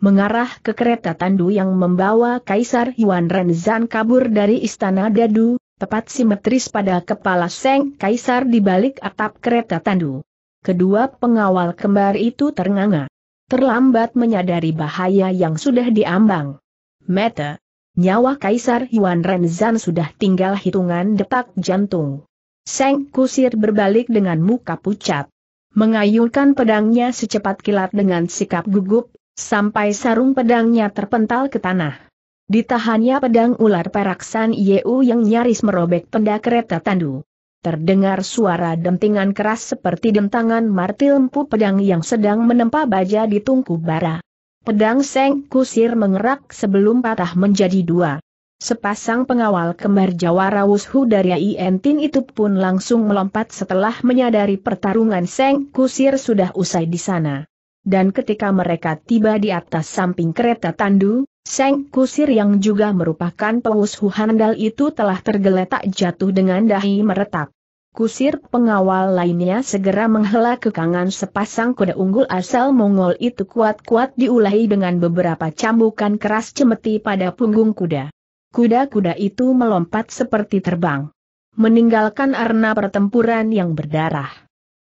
mengarah ke kereta tandu yang membawa Kaisar Yuan Renzan kabur dari Istana Dadu, tepat simetris pada kepala Seng Kaisar di balik atap kereta tandu. Kedua pengawal kembar itu ternganga. Terlambat menyadari bahaya yang sudah diambang. Meta, nyawa Kaisar Yuan Renzan sudah tinggal hitungan detak jantung. Seng Kusir berbalik dengan muka pucat mengayunkan pedangnya secepat kilat dengan sikap gugup, sampai sarung pedangnya terpental ke tanah. Ditahannya pedang ular peraksan Yeu yang nyaris merobek tenda kereta tandu. Terdengar suara dentingan keras seperti dentangan martil empu pedang yang sedang menempa baja di tungku bara. Pedang Seng Kusir mengerak sebelum patah menjadi dua. Sepasang pengawal kembar Jawara Wushu dari Ientin itu pun langsung melompat setelah menyadari pertarungan Seng Kusir sudah usai di sana dan ketika mereka tiba di atas samping kereta tandu, Seng Kusir yang juga merupakan pengusuh handal itu telah tergeletak jatuh dengan dahi meretak. Kusir pengawal lainnya segera menghela kekangan sepasang kuda unggul asal Mongol itu kuat-kuat diulahi dengan beberapa cambukan keras cemeti pada punggung kuda. Kuda-kuda itu melompat seperti terbang. Meninggalkan arena pertempuran yang berdarah.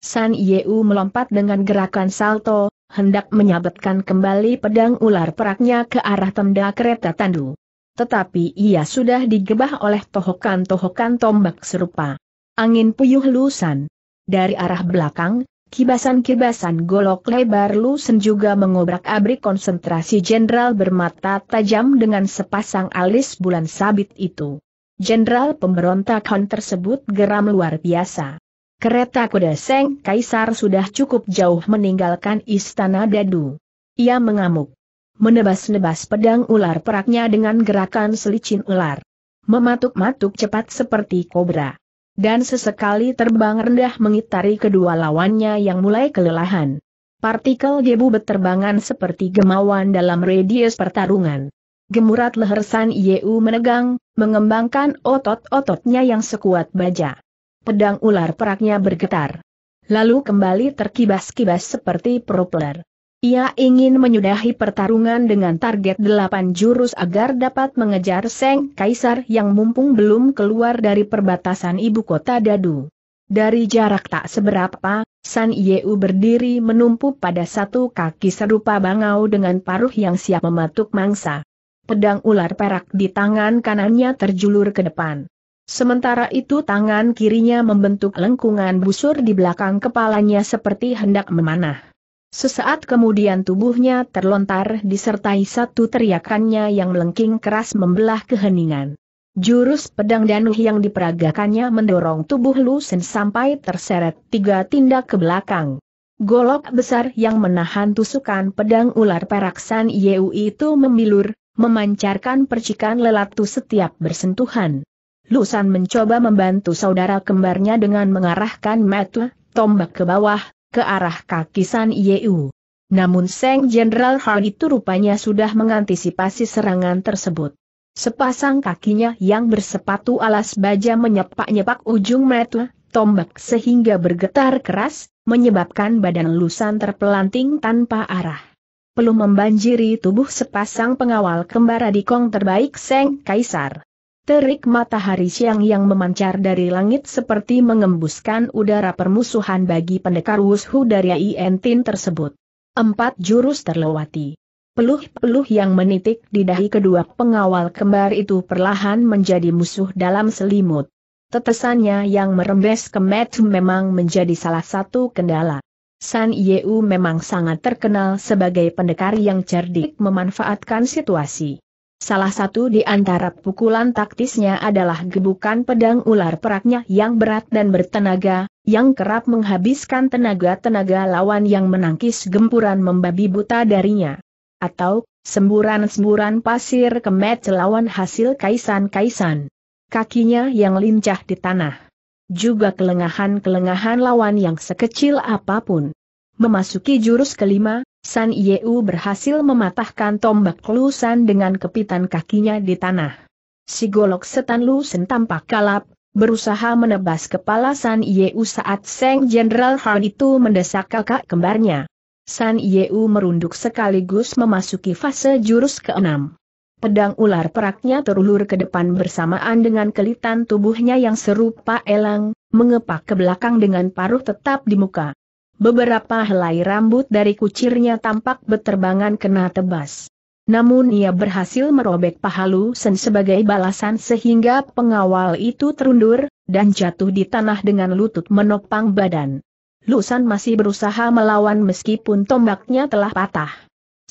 San Yeu melompat dengan gerakan salto, hendak menyabetkan kembali pedang ular peraknya ke arah tenda kereta tandu. Tetapi ia sudah digebah oleh tohokan-tohokan tombak serupa. Angin puyuh lusan. Dari arah belakang, kibasan-kibasan golok lebar lusan juga mengobrak-abrik konsentrasi jenderal bermata tajam dengan sepasang alis bulan sabit itu. Jenderal pemberontakan tersebut geram luar biasa. Kereta kuda Seng Kaisar sudah cukup jauh meninggalkan istana Dadu. Ia mengamuk. Menebas-nebas pedang ular peraknya dengan gerakan selicin ular. Mematuk-matuk cepat seperti kobra. Dan sesekali terbang rendah mengitari kedua lawannya yang mulai kelelahan. Partikel debu berterbangan seperti gemawan dalam radius pertarungan. Gemurat leher San Yeu menegang, mengembangkan otot-ototnya yang sekuat baja pedang ular peraknya bergetar. Lalu kembali terkibas-kibas seperti propeller. Ia ingin menyudahi pertarungan dengan target delapan jurus agar dapat mengejar Seng Kaisar yang mumpung belum keluar dari perbatasan ibu kota Dadu. Dari jarak tak seberapa, San Yeu berdiri menumpu pada satu kaki serupa bangau dengan paruh yang siap mematuk mangsa. Pedang ular perak di tangan kanannya terjulur ke depan. Sementara itu tangan kirinya membentuk lengkungan busur di belakang kepalanya seperti hendak memanah. Sesaat kemudian tubuhnya terlontar disertai satu teriakannya yang melengking keras membelah keheningan. Jurus pedang danuh yang diperagakannya mendorong tubuh Lusen sampai terseret tiga tindak ke belakang. Golok besar yang menahan tusukan pedang ular peraksan Yeu itu memilur, memancarkan percikan lelatu setiap bersentuhan. Lusan mencoba membantu saudara kembarnya dengan mengarahkan metu, tombak ke bawah, ke arah kaki San Yeu. Namun Seng Jenderal Han itu rupanya sudah mengantisipasi serangan tersebut. Sepasang kakinya yang bersepatu alas baja menyepak-nyepak ujung metu, tombak sehingga bergetar keras, menyebabkan badan Lusan terpelanting tanpa arah. Perlu membanjiri tubuh sepasang pengawal kembar di kong terbaik Seng Kaisar. Terik matahari siang yang memancar dari langit seperti mengembuskan udara permusuhan bagi pendekar wushu dari Ientin tersebut. Empat jurus terlewati. Peluh-peluh yang menitik di dahi kedua pengawal kembar itu perlahan menjadi musuh dalam selimut. Tetesannya yang merembes ke matu memang menjadi salah satu kendala. San Yeu memang sangat terkenal sebagai pendekar yang cerdik memanfaatkan situasi. Salah satu di antara pukulan taktisnya adalah gebukan pedang ular peraknya yang berat dan bertenaga, yang kerap menghabiskan tenaga-tenaga lawan yang menangkis gempuran membabi buta darinya. Atau, semburan-semburan pasir kemet lawan hasil kaisan-kaisan. Kakinya yang lincah di tanah. Juga kelengahan-kelengahan lawan yang sekecil apapun. Memasuki jurus kelima, San Yeu berhasil mematahkan tombak kelusan dengan kepitan kakinya di tanah. Si golok setan Lusen tampak kalap, berusaha menebas kepala San Yeu saat Seng Jenderal Han itu mendesak kakak kembarnya. San Yeu merunduk sekaligus memasuki fase jurus keenam. Pedang ular peraknya terulur ke depan bersamaan dengan kelitan tubuhnya yang serupa elang, mengepak ke belakang dengan paruh tetap di muka. Beberapa helai rambut dari kucirnya tampak beterbangan kena tebas. Namun ia berhasil merobek paha Sen sebagai balasan sehingga pengawal itu terundur, dan jatuh di tanah dengan lutut menopang badan. Lusan masih berusaha melawan meskipun tombaknya telah patah.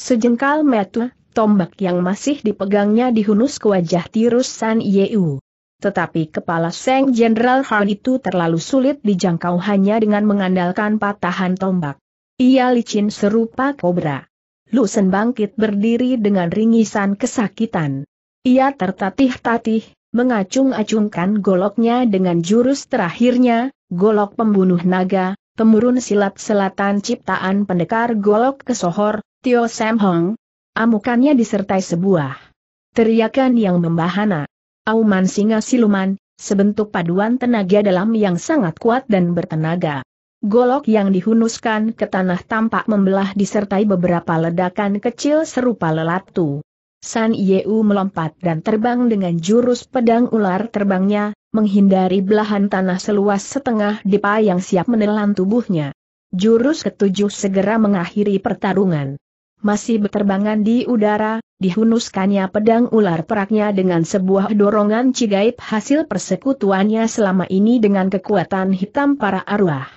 Sejengkal metu, tombak yang masih dipegangnya dihunus ke wajah tirus San Yeu. Tetapi kepala Seng Jenderal Han itu terlalu sulit dijangkau hanya dengan mengandalkan patahan tombak. Ia licin serupa kobra. Lu Sen bangkit berdiri dengan ringisan kesakitan. Ia tertatih-tatih, mengacung-acungkan goloknya dengan jurus terakhirnya, golok pembunuh naga, temurun silat selatan ciptaan pendekar golok kesohor, Tio Sam Hong. Amukannya disertai sebuah teriakan yang membahana. Auman singa siluman, sebentuk paduan tenaga dalam yang sangat kuat dan bertenaga. Golok yang dihunuskan ke tanah tampak membelah disertai beberapa ledakan kecil serupa lelatu. San Yeu melompat dan terbang dengan jurus pedang ular terbangnya, menghindari belahan tanah seluas setengah dipa yang siap menelan tubuhnya. Jurus ketujuh segera mengakhiri pertarungan masih berterbangan di udara, dihunuskannya pedang ular peraknya dengan sebuah dorongan cigaib hasil persekutuannya selama ini dengan kekuatan hitam para arwah.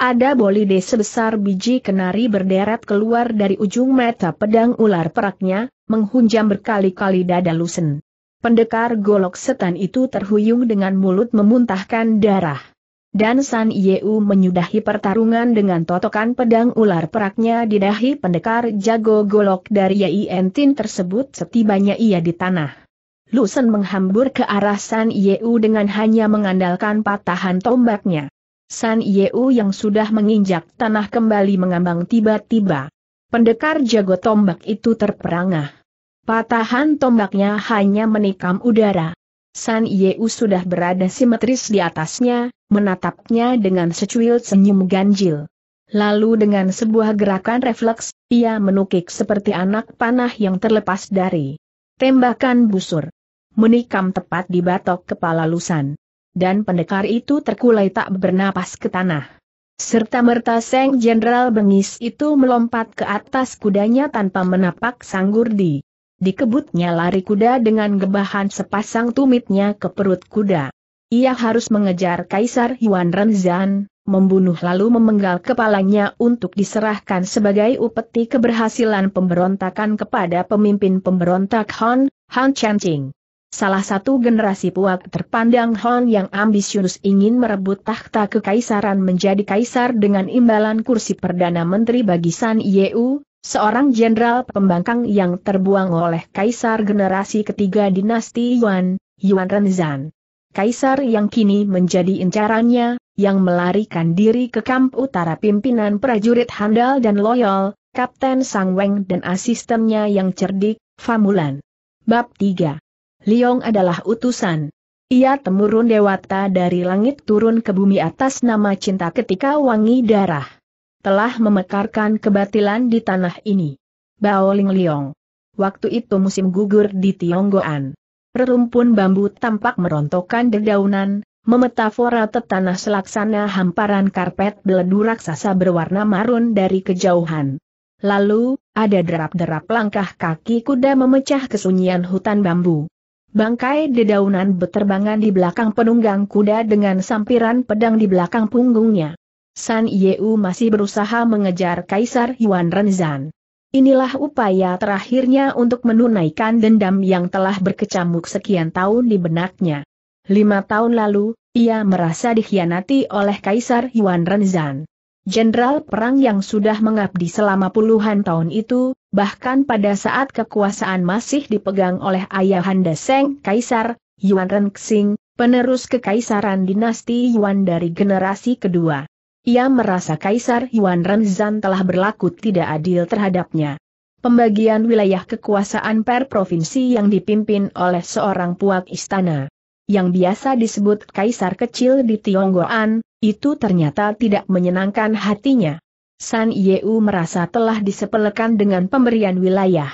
Ada bolide sebesar biji kenari berderet keluar dari ujung mata pedang ular peraknya, menghunjam berkali-kali dada lusen. Pendekar golok setan itu terhuyung dengan mulut memuntahkan darah. Dan San Yeu menyudahi pertarungan dengan totokan pedang ular peraknya di dahi pendekar jago golok dari YI Entin tersebut setibanya ia di tanah. Lusen menghambur ke arah San Yeu dengan hanya mengandalkan patahan tombaknya. San Yeu yang sudah menginjak tanah kembali mengambang tiba-tiba. Pendekar jago tombak itu terperangah. Patahan tombaknya hanya menikam udara. San Yeu sudah berada simetris di atasnya, menatapnya dengan secuil senyum ganjil. Lalu dengan sebuah gerakan refleks, ia menukik seperti anak panah yang terlepas dari tembakan busur. Menikam tepat di batok kepala Lusan. Dan pendekar itu terkulai tak bernapas ke tanah. Serta merta Seng Jenderal Bengis itu melompat ke atas kudanya tanpa menapak di dikebutnya lari kuda dengan gebahan sepasang tumitnya ke perut kuda. Ia harus mengejar Kaisar Yuan Renzan, membunuh lalu memenggal kepalanya untuk diserahkan sebagai upeti keberhasilan pemberontakan kepada pemimpin pemberontak Han, Han Chanqing. Salah satu generasi puak terpandang Hon yang ambisius ingin merebut tahta kekaisaran menjadi kaisar dengan imbalan kursi Perdana Menteri bagi San Yeu, Seorang jenderal pembangkang yang terbuang oleh kaisar generasi ketiga dinasti Yuan, Yuan Renzan. Kaisar yang kini menjadi incarannya, yang melarikan diri ke kamp utara pimpinan prajurit handal dan loyal, Kapten Sang Weng dan asistennya yang cerdik, Famulan. Bab 3. Liong adalah utusan. Ia temurun dewata dari langit turun ke bumi atas nama cinta ketika wangi darah telah memekarkan kebatilan di tanah ini. Bao Ling Liong. Waktu itu musim gugur di Tionggoan. Rerumpun bambu tampak merontokkan dedaunan, memetafora tetanah selaksana hamparan karpet beledu raksasa berwarna marun dari kejauhan. Lalu, ada derap-derap langkah kaki kuda memecah kesunyian hutan bambu. Bangkai dedaunan beterbangan di belakang penunggang kuda dengan sampiran pedang di belakang punggungnya. San Yeu masih berusaha mengejar Kaisar Yuan Renzan. Inilah upaya terakhirnya untuk menunaikan dendam yang telah berkecamuk sekian tahun di benaknya. Lima tahun lalu, ia merasa dikhianati oleh Kaisar Yuan Renzan. Jenderal perang yang sudah mengabdi selama puluhan tahun itu, bahkan pada saat kekuasaan masih dipegang oleh ayahanda Seng Kaisar, Yuan Renxing, penerus kekaisaran dinasti Yuan dari generasi kedua. Ia merasa Kaisar Yuan Renzan telah berlaku tidak adil terhadapnya. Pembagian wilayah kekuasaan per provinsi yang dipimpin oleh seorang puak istana, yang biasa disebut Kaisar Kecil di Tionggoan, itu ternyata tidak menyenangkan hatinya. San Yeu merasa telah disepelekan dengan pemberian wilayah.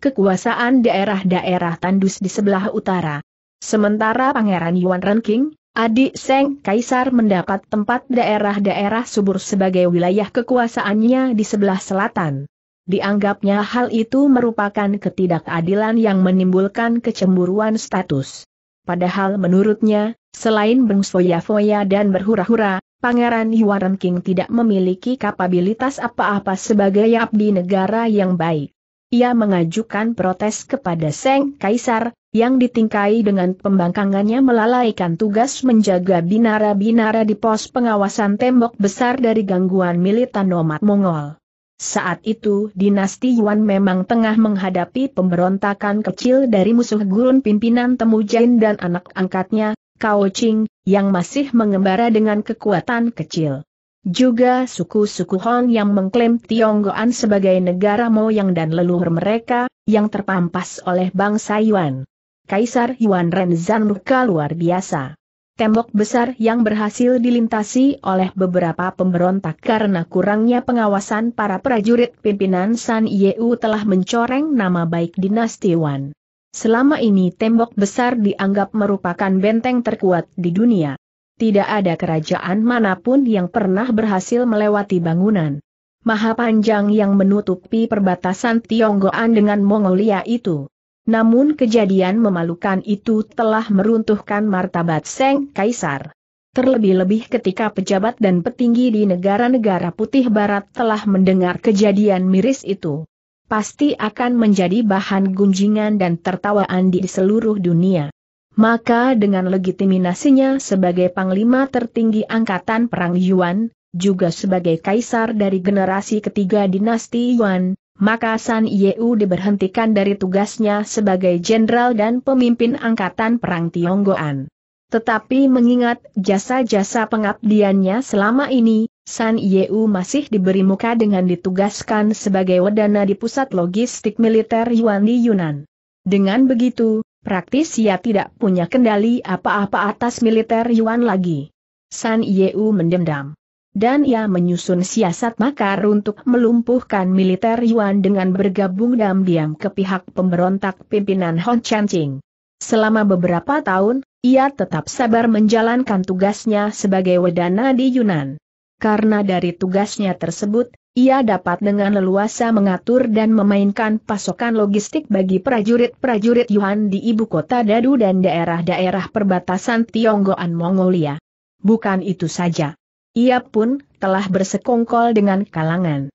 Kekuasaan daerah-daerah tandus di sebelah utara. Sementara Pangeran Yuan Renking, Adik Seng Kaisar mendapat tempat daerah-daerah subur sebagai wilayah kekuasaannya di sebelah selatan. Dianggapnya hal itu merupakan ketidakadilan yang menimbulkan kecemburuan status. Padahal menurutnya, selain berfoya-foya dan berhura-hura, Pangeran Yuan King tidak memiliki kapabilitas apa-apa sebagai abdi negara yang baik ia mengajukan protes kepada Seng Kaisar, yang ditingkai dengan pembangkangannya melalaikan tugas menjaga binara-binara di pos pengawasan tembok besar dari gangguan militan nomad Mongol. Saat itu dinasti Yuan memang tengah menghadapi pemberontakan kecil dari musuh gurun pimpinan Temujin dan anak angkatnya, Kao Ching, yang masih mengembara dengan kekuatan kecil. Juga suku-suku Han yang mengklaim Tionggoan sebagai negara moyang dan leluhur mereka, yang terpampas oleh bangsa Yuan. Kaisar Yuan Renzan Ruka luar biasa. Tembok besar yang berhasil dilintasi oleh beberapa pemberontak karena kurangnya pengawasan para prajurit pimpinan San Yeu telah mencoreng nama baik dinasti Yuan. Selama ini tembok besar dianggap merupakan benteng terkuat di dunia tidak ada kerajaan manapun yang pernah berhasil melewati bangunan maha panjang yang menutupi perbatasan Tionggoan dengan Mongolia itu. Namun kejadian memalukan itu telah meruntuhkan martabat Seng Kaisar. Terlebih-lebih ketika pejabat dan petinggi di negara-negara putih barat telah mendengar kejadian miris itu. Pasti akan menjadi bahan gunjingan dan tertawaan di seluruh dunia maka dengan legitimasinya sebagai panglima tertinggi angkatan perang Yuan, juga sebagai kaisar dari generasi ketiga dinasti Yuan, maka San Yeu diberhentikan dari tugasnya sebagai jenderal dan pemimpin angkatan perang Tionggoan. Tetapi mengingat jasa-jasa pengabdiannya selama ini, San Yeu masih diberi muka dengan ditugaskan sebagai wedana di pusat logistik militer Yuan di Yunan. Dengan begitu, Praktis ia tidak punya kendali apa-apa atas militer Yuan lagi. San Yeu mendendam. Dan ia menyusun siasat makar untuk melumpuhkan militer Yuan dengan bergabung diam-diam ke pihak pemberontak pimpinan Hong Chanqing. Selama beberapa tahun, ia tetap sabar menjalankan tugasnya sebagai wedana di Yunan karena dari tugasnya tersebut, ia dapat dengan leluasa mengatur dan memainkan pasokan logistik bagi prajurit-prajurit Yuan di ibu kota Dadu dan daerah-daerah perbatasan Tionggoan Mongolia. Bukan itu saja. Ia pun telah bersekongkol dengan kalangan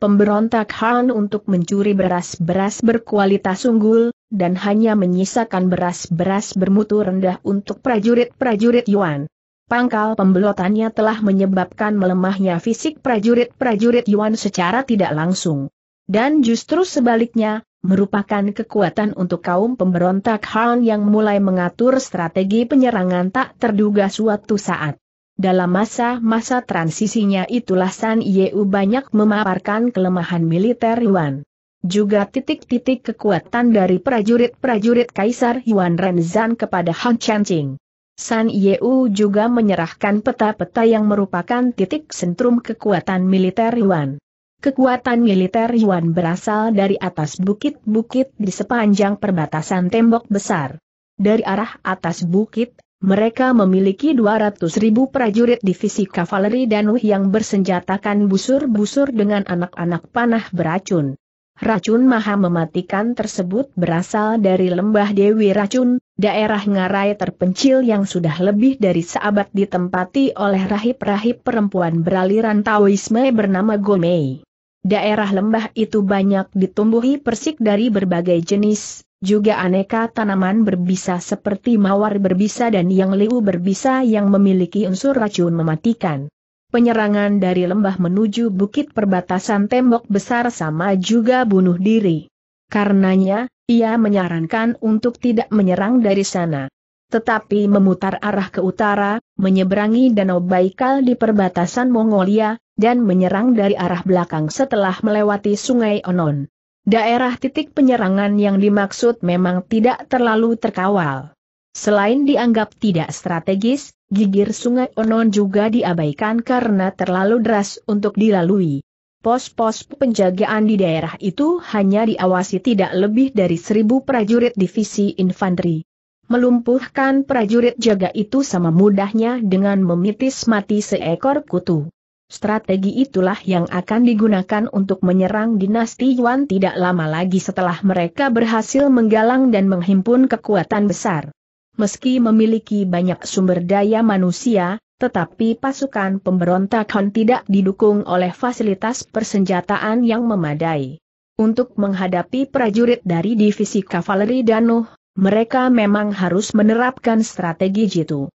pemberontak Han untuk mencuri beras-beras berkualitas unggul, dan hanya menyisakan beras-beras bermutu rendah untuk prajurit-prajurit Yuan. Pangkal pembelotannya telah menyebabkan melemahnya fisik prajurit-prajurit Yuan secara tidak langsung. Dan justru sebaliknya, merupakan kekuatan untuk kaum pemberontak Han yang mulai mengatur strategi penyerangan tak terduga suatu saat. Dalam masa-masa transisinya itulah San Yeu banyak memaparkan kelemahan militer Yuan. Juga titik-titik kekuatan dari prajurit-prajurit Kaisar Yuan Renzan kepada Han Chenqing. San Yeu juga menyerahkan peta-peta yang merupakan titik sentrum kekuatan militer Yuan. Kekuatan militer Yuan berasal dari atas bukit-bukit di sepanjang perbatasan tembok besar. Dari arah atas bukit, mereka memiliki 200 ribu prajurit divisi kavaleri dan yang bersenjatakan busur-busur dengan anak-anak panah beracun. Racun maha mematikan tersebut berasal dari lembah Dewi Racun, daerah ngarai terpencil yang sudah lebih dari seabad ditempati oleh rahib-rahib perempuan beraliran Taoisme bernama Gomei. Daerah lembah itu banyak ditumbuhi persik dari berbagai jenis, juga aneka tanaman berbisa seperti mawar berbisa dan yang liu berbisa yang memiliki unsur racun mematikan penyerangan dari lembah menuju bukit perbatasan tembok besar sama juga bunuh diri. Karenanya, ia menyarankan untuk tidak menyerang dari sana. Tetapi memutar arah ke utara, menyeberangi Danau Baikal di perbatasan Mongolia, dan menyerang dari arah belakang setelah melewati Sungai Onon. Daerah titik penyerangan yang dimaksud memang tidak terlalu terkawal. Selain dianggap tidak strategis, Gigir sungai Onon juga diabaikan karena terlalu deras untuk dilalui. Pos-pos penjagaan di daerah itu hanya diawasi tidak lebih dari seribu prajurit divisi infanteri. Melumpuhkan prajurit jaga itu sama mudahnya dengan memitis mati seekor kutu. Strategi itulah yang akan digunakan untuk menyerang dinasti Yuan tidak lama lagi setelah mereka berhasil menggalang dan menghimpun kekuatan besar meski memiliki banyak sumber daya manusia, tetapi pasukan pemberontakan tidak didukung oleh fasilitas persenjataan yang memadai. Untuk menghadapi prajurit dari divisi kavaleri Danuh, mereka memang harus menerapkan strategi jitu.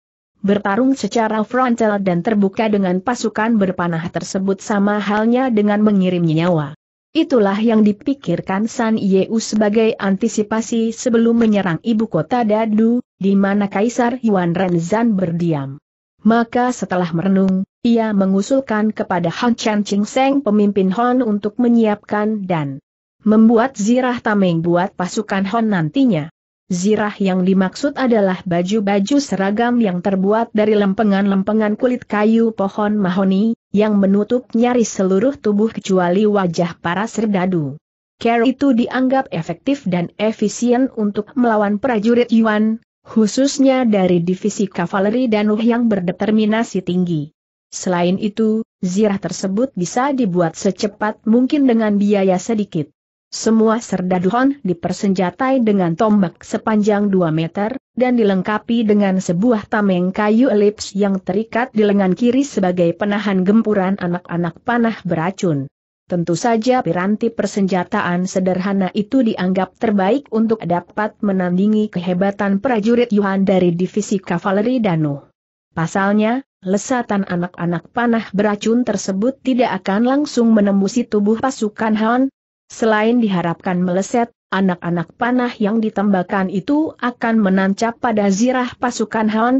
Bertarung secara frontal dan terbuka dengan pasukan berpanah tersebut sama halnya dengan mengirim nyawa. Itulah yang dipikirkan San Yeu sebagai antisipasi sebelum menyerang ibu kota Dadu, di mana Kaisar Yuan Renzan berdiam. Maka setelah merenung, ia mengusulkan kepada Han Chen Ching Seng pemimpin Hon untuk menyiapkan dan membuat zirah tameng buat pasukan Hon nantinya. Zirah yang dimaksud adalah baju-baju seragam yang terbuat dari lempengan-lempengan kulit kayu pohon mahoni, yang menutup nyaris seluruh tubuh kecuali wajah para serdadu. Care itu dianggap efektif dan efisien untuk melawan prajurit Yuan, khususnya dari divisi kavaleri dan uh yang berdeterminasi tinggi. Selain itu, zirah tersebut bisa dibuat secepat mungkin dengan biaya sedikit. Semua serdaduhan dipersenjatai dengan tombak sepanjang 2 meter, dan dilengkapi dengan sebuah tameng kayu elips yang terikat di lengan kiri sebagai penahan gempuran anak-anak panah beracun. Tentu saja piranti persenjataan sederhana itu dianggap terbaik untuk dapat menandingi kehebatan prajurit Yuan dari divisi kavaleri Danu. Pasalnya, lesatan anak-anak panah beracun tersebut tidak akan langsung menembusi tubuh pasukan Han. Selain diharapkan meleset, anak-anak panah yang ditembakkan itu akan menancap pada zirah pasukan Han,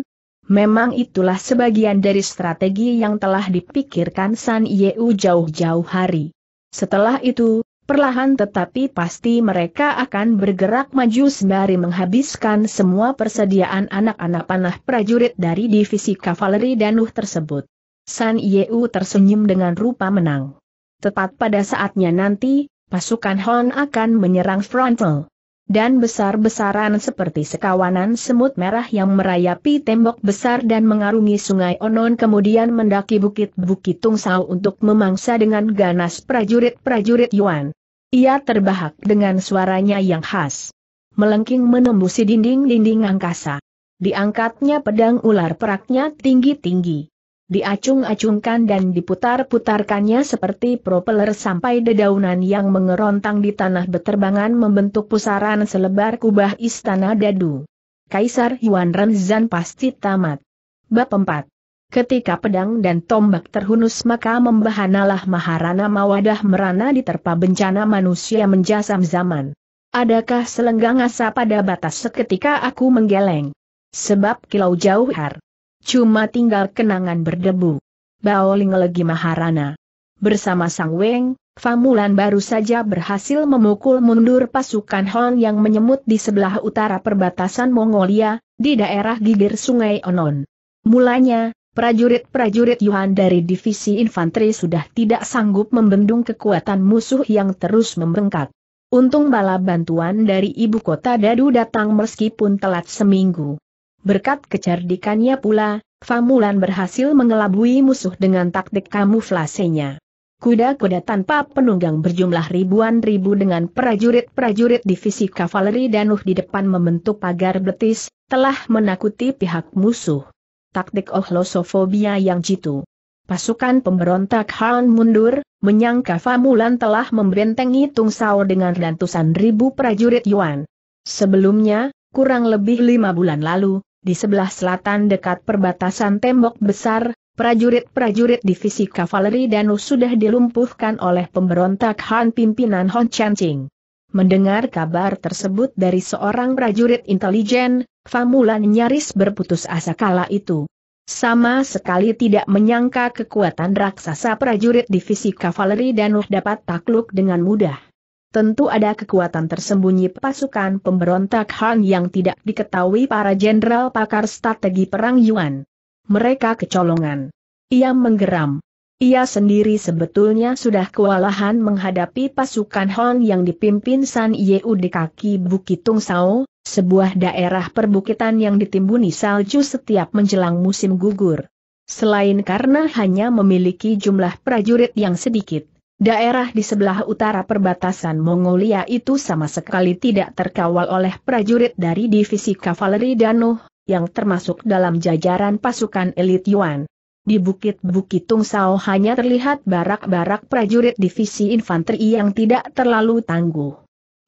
Memang itulah sebagian dari strategi yang telah dipikirkan San Yeu jauh-jauh hari. Setelah itu, perlahan tetapi pasti mereka akan bergerak maju sembari menghabiskan semua persediaan anak-anak panah prajurit dari divisi kavaleri Danuh tersebut. San Yeu tersenyum dengan rupa menang. Tepat pada saatnya nanti, pasukan Hon akan menyerang frontal dan besar-besaran seperti sekawanan semut merah yang merayapi tembok besar dan mengarungi sungai Onon kemudian mendaki bukit-bukit Tungsau untuk memangsa dengan ganas prajurit-prajurit Yuan. Ia terbahak dengan suaranya yang khas. Melengking menembusi dinding-dinding angkasa. Diangkatnya pedang ular peraknya tinggi-tinggi diacung-acungkan dan diputar-putarkannya seperti propeller sampai dedaunan yang mengerontang di tanah beterbangan membentuk pusaran selebar kubah istana dadu. Kaisar Yuan Renzan pasti tamat. Bab 4 Ketika pedang dan tombak terhunus maka membahanalah maharana mawadah merana diterpa bencana manusia menjasam zaman. Adakah selenggang asa pada batas seketika aku menggeleng? Sebab kilau jauh har Cuma tinggal kenangan berdebu. Baoling lagi Maharana. Bersama Sang Weng, Famulan baru saja berhasil memukul mundur pasukan Hon yang menyemut di sebelah utara perbatasan Mongolia, di daerah gigir Sungai Onon. Mulanya, prajurit-prajurit Yuan dari Divisi Infanteri sudah tidak sanggup membendung kekuatan musuh yang terus membengkak. Untung bala bantuan dari ibu kota Dadu datang meskipun telat seminggu. Berkat kecerdikannya pula, Famulan berhasil mengelabui musuh dengan taktik kamuflasenya. Kuda-kuda tanpa penunggang berjumlah ribuan ribu dengan prajurit-prajurit divisi kavaleri danuh di depan membentuk pagar betis, telah menakuti pihak musuh. Taktik ohlosofobia yang jitu. Pasukan pemberontak Han mundur, menyangka Famulan telah membentengi Tung Sao dengan ratusan ribu prajurit Yuan. Sebelumnya, kurang lebih lima bulan lalu, di sebelah selatan dekat perbatasan tembok besar, prajurit-prajurit divisi kavaleri Danu sudah dilumpuhkan oleh pemberontak Han pimpinan Hon Chancing. Mendengar kabar tersebut dari seorang prajurit intelijen, Famulan nyaris berputus asa kala itu. Sama sekali tidak menyangka kekuatan raksasa prajurit divisi kavaleri danu dapat takluk dengan mudah. Tentu ada kekuatan tersembunyi pasukan pemberontak Han yang tidak diketahui para jenderal pakar strategi perang Yuan. Mereka kecolongan. Ia menggeram. Ia sendiri sebetulnya sudah kewalahan menghadapi pasukan Han yang dipimpin San Yeu di kaki Bukit Tung Sao, sebuah daerah perbukitan yang ditimbuni salju setiap menjelang musim gugur. Selain karena hanya memiliki jumlah prajurit yang sedikit, Daerah di sebelah utara perbatasan Mongolia itu sama sekali tidak terkawal oleh prajurit dari divisi kavaleri Danuh, yang termasuk dalam jajaran pasukan elit Yuan. Di bukit-bukit Tungsao hanya terlihat barak-barak prajurit divisi infanteri yang tidak terlalu tangguh.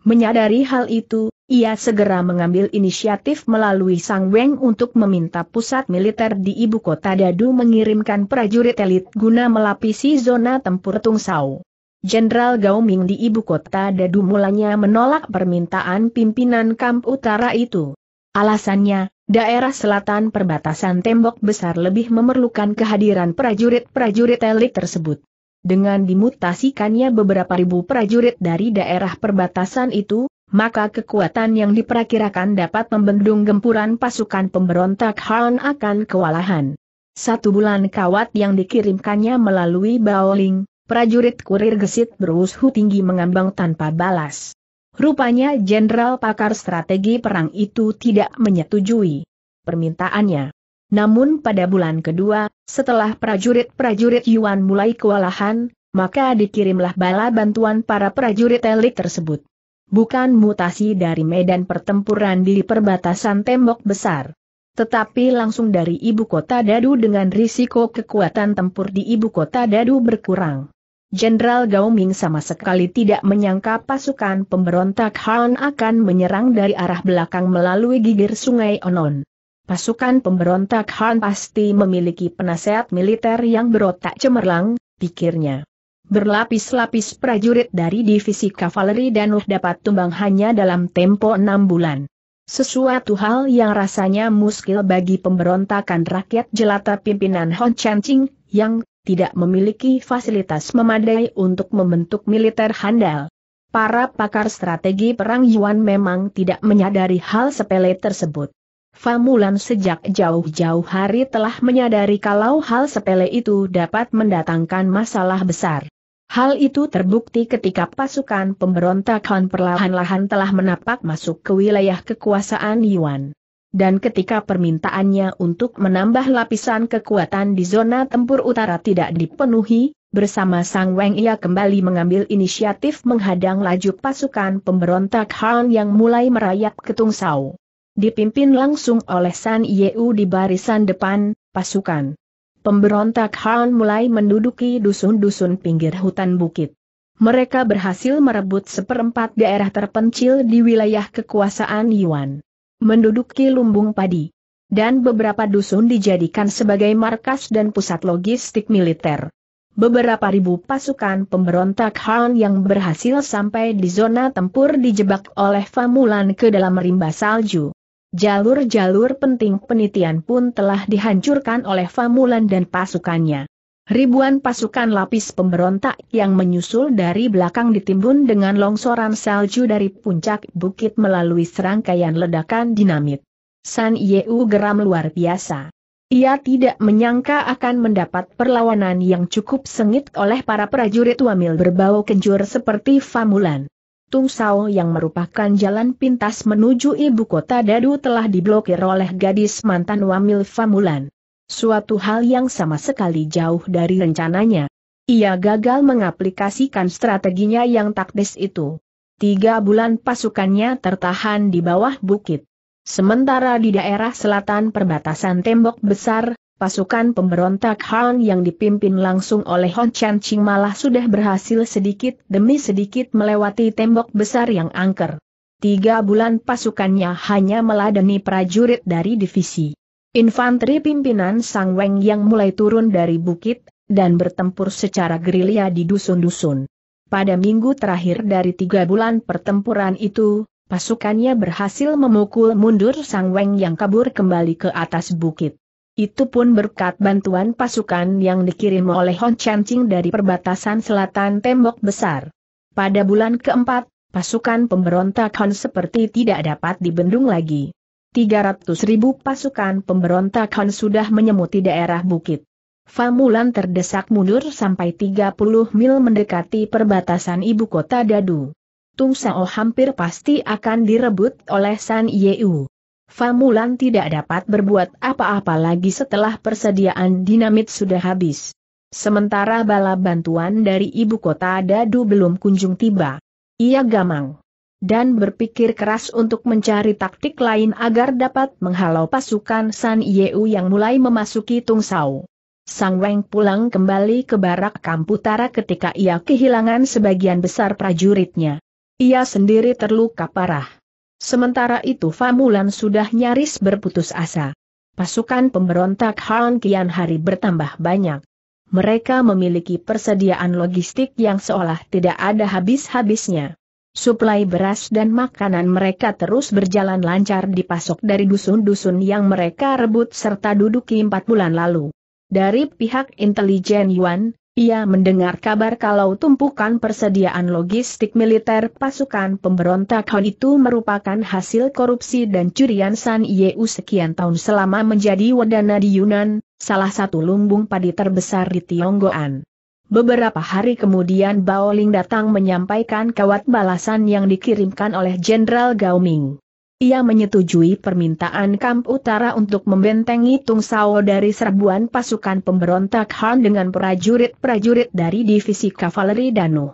Menyadari hal itu, ia segera mengambil inisiatif melalui Sang Weng untuk meminta pusat militer di ibu kota Dadu mengirimkan prajurit elit guna melapisi zona tempur Tungsau. Jenderal Gao Ming di ibu kota Dadu mulanya menolak permintaan pimpinan kamp utara itu. Alasannya, daerah selatan perbatasan tembok besar lebih memerlukan kehadiran prajurit-prajurit elit tersebut. Dengan dimutasikannya beberapa ribu prajurit dari daerah perbatasan itu, maka kekuatan yang diperkirakan dapat membendung gempuran pasukan pemberontak Han akan kewalahan. Satu bulan kawat yang dikirimkannya melalui Baoling, prajurit kurir gesit berusuh tinggi mengambang tanpa balas. Rupanya Jenderal Pakar Strategi Perang itu tidak menyetujui permintaannya. Namun pada bulan kedua, setelah prajurit-prajurit Yuan mulai kewalahan, maka dikirimlah bala bantuan para prajurit elit tersebut bukan mutasi dari medan pertempuran di perbatasan tembok besar. Tetapi langsung dari ibu kota Dadu dengan risiko kekuatan tempur di ibu kota Dadu berkurang. Jenderal Gao Ming sama sekali tidak menyangka pasukan pemberontak Han akan menyerang dari arah belakang melalui gigir sungai Onon. Pasukan pemberontak Han pasti memiliki penasehat militer yang berotak cemerlang, pikirnya. Berlapis-lapis prajurit dari divisi kavaleri Danuh dapat tumbang hanya dalam tempo enam bulan. Sesuatu hal yang rasanya muskil bagi pemberontakan rakyat jelata pimpinan Hon Chan yang tidak memiliki fasilitas memadai untuk membentuk militer handal. Para pakar strategi perang Yuan memang tidak menyadari hal sepele tersebut. Famulan sejak jauh-jauh hari telah menyadari kalau hal sepele itu dapat mendatangkan masalah besar. Hal itu terbukti ketika pasukan pemberontak pemberontakan perlahan-lahan telah menapak masuk ke wilayah kekuasaan Yuan. Dan ketika permintaannya untuk menambah lapisan kekuatan di zona tempur utara tidak dipenuhi, bersama Sang Weng ia kembali mengambil inisiatif menghadang laju pasukan pemberontak Han yang mulai merayap ke Tung Tungsau. Dipimpin langsung oleh San Yeu di barisan depan, pasukan pemberontak Han mulai menduduki dusun-dusun pinggir hutan bukit. Mereka berhasil merebut seperempat daerah terpencil di wilayah kekuasaan Yuan. Menduduki lumbung padi. Dan beberapa dusun dijadikan sebagai markas dan pusat logistik militer. Beberapa ribu pasukan pemberontak Han yang berhasil sampai di zona tempur dijebak oleh Famulan ke dalam rimba salju. Jalur-jalur penting penitian pun telah dihancurkan oleh Famulan dan pasukannya. Ribuan pasukan lapis pemberontak yang menyusul dari belakang ditimbun dengan longsoran salju dari puncak bukit melalui serangkaian ledakan dinamit. San Yeu geram luar biasa. Ia tidak menyangka akan mendapat perlawanan yang cukup sengit oleh para prajurit wamil berbau kencur seperti Famulan. Tung Sao yang merupakan jalan pintas menuju ibu kota Dadu telah diblokir oleh gadis mantan Wamil Famulan. Suatu hal yang sama sekali jauh dari rencananya. Ia gagal mengaplikasikan strateginya yang taktis itu. Tiga bulan pasukannya tertahan di bawah bukit. Sementara di daerah selatan perbatasan tembok besar, pasukan pemberontak Han yang dipimpin langsung oleh Hon Chan Ching malah sudah berhasil sedikit demi sedikit melewati tembok besar yang angker. Tiga bulan pasukannya hanya meladeni prajurit dari divisi. Infanteri pimpinan Sang Weng yang mulai turun dari bukit, dan bertempur secara gerilya di dusun-dusun. Pada minggu terakhir dari tiga bulan pertempuran itu, pasukannya berhasil memukul mundur Sang Weng yang kabur kembali ke atas bukit. Itu pun berkat bantuan pasukan yang dikirim oleh Hon Chancing dari perbatasan selatan tembok besar. Pada bulan keempat, pasukan pemberontak Hon seperti tidak dapat dibendung lagi. 300 ribu pasukan pemberontak Hon sudah menyemuti daerah bukit. Famulan terdesak mundur sampai 30 mil mendekati perbatasan ibu kota Dadu. Tung Sao hampir pasti akan direbut oleh San Yeu. Famulan tidak dapat berbuat apa-apa lagi setelah persediaan dinamit sudah habis. Sementara bala bantuan dari ibu kota Dadu belum kunjung tiba. Ia gamang. Dan berpikir keras untuk mencari taktik lain agar dapat menghalau pasukan San Yeu yang mulai memasuki Tung Sao. Sang Weng pulang kembali ke barak Kamputara ketika ia kehilangan sebagian besar prajuritnya. Ia sendiri terluka parah. Sementara itu Famulan sudah nyaris berputus asa. Pasukan pemberontak Han kian hari bertambah banyak. Mereka memiliki persediaan logistik yang seolah tidak ada habis-habisnya. Suplai beras dan makanan mereka terus berjalan lancar dipasok dari dusun-dusun yang mereka rebut serta duduki empat bulan lalu. Dari pihak intelijen Yuan, ia mendengar kabar kalau tumpukan persediaan logistik militer pasukan pemberontak itu merupakan hasil korupsi dan curian San Yeu sekian tahun selama menjadi wadana di Yunan, salah satu lumbung padi terbesar di Tionggoan. Beberapa hari kemudian Baoling datang menyampaikan kawat balasan yang dikirimkan oleh Jenderal Gao Ming. Ia menyetujui permintaan Kamp Utara untuk membentengi Tung Sao dari serbuan pasukan pemberontak Han dengan prajurit-prajurit dari Divisi Kavaleri Danu.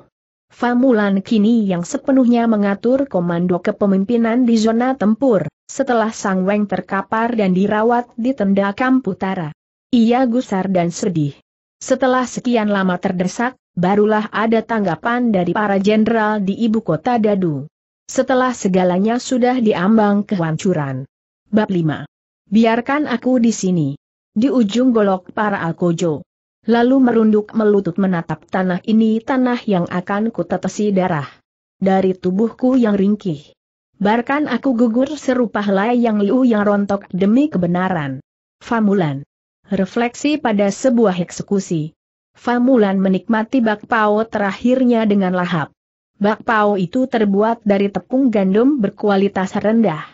Famulan kini yang sepenuhnya mengatur komando kepemimpinan di zona tempur, setelah Sang Weng terkapar dan dirawat di tenda Kamp Utara. Ia gusar dan sedih. Setelah sekian lama terdesak, barulah ada tanggapan dari para jenderal di ibu kota Dadu. Setelah segalanya sudah diambang kehancuran. Bab 5. Biarkan aku di sini. Di ujung golok para Alkojo. Lalu merunduk melutut menatap tanah ini tanah yang akan kutetesi darah. Dari tubuhku yang ringkih. Barkan aku gugur serupa helai yang liu yang rontok demi kebenaran. Famulan. Refleksi pada sebuah eksekusi. Famulan menikmati bakpao terakhirnya dengan lahap bakpao itu terbuat dari tepung gandum berkualitas rendah.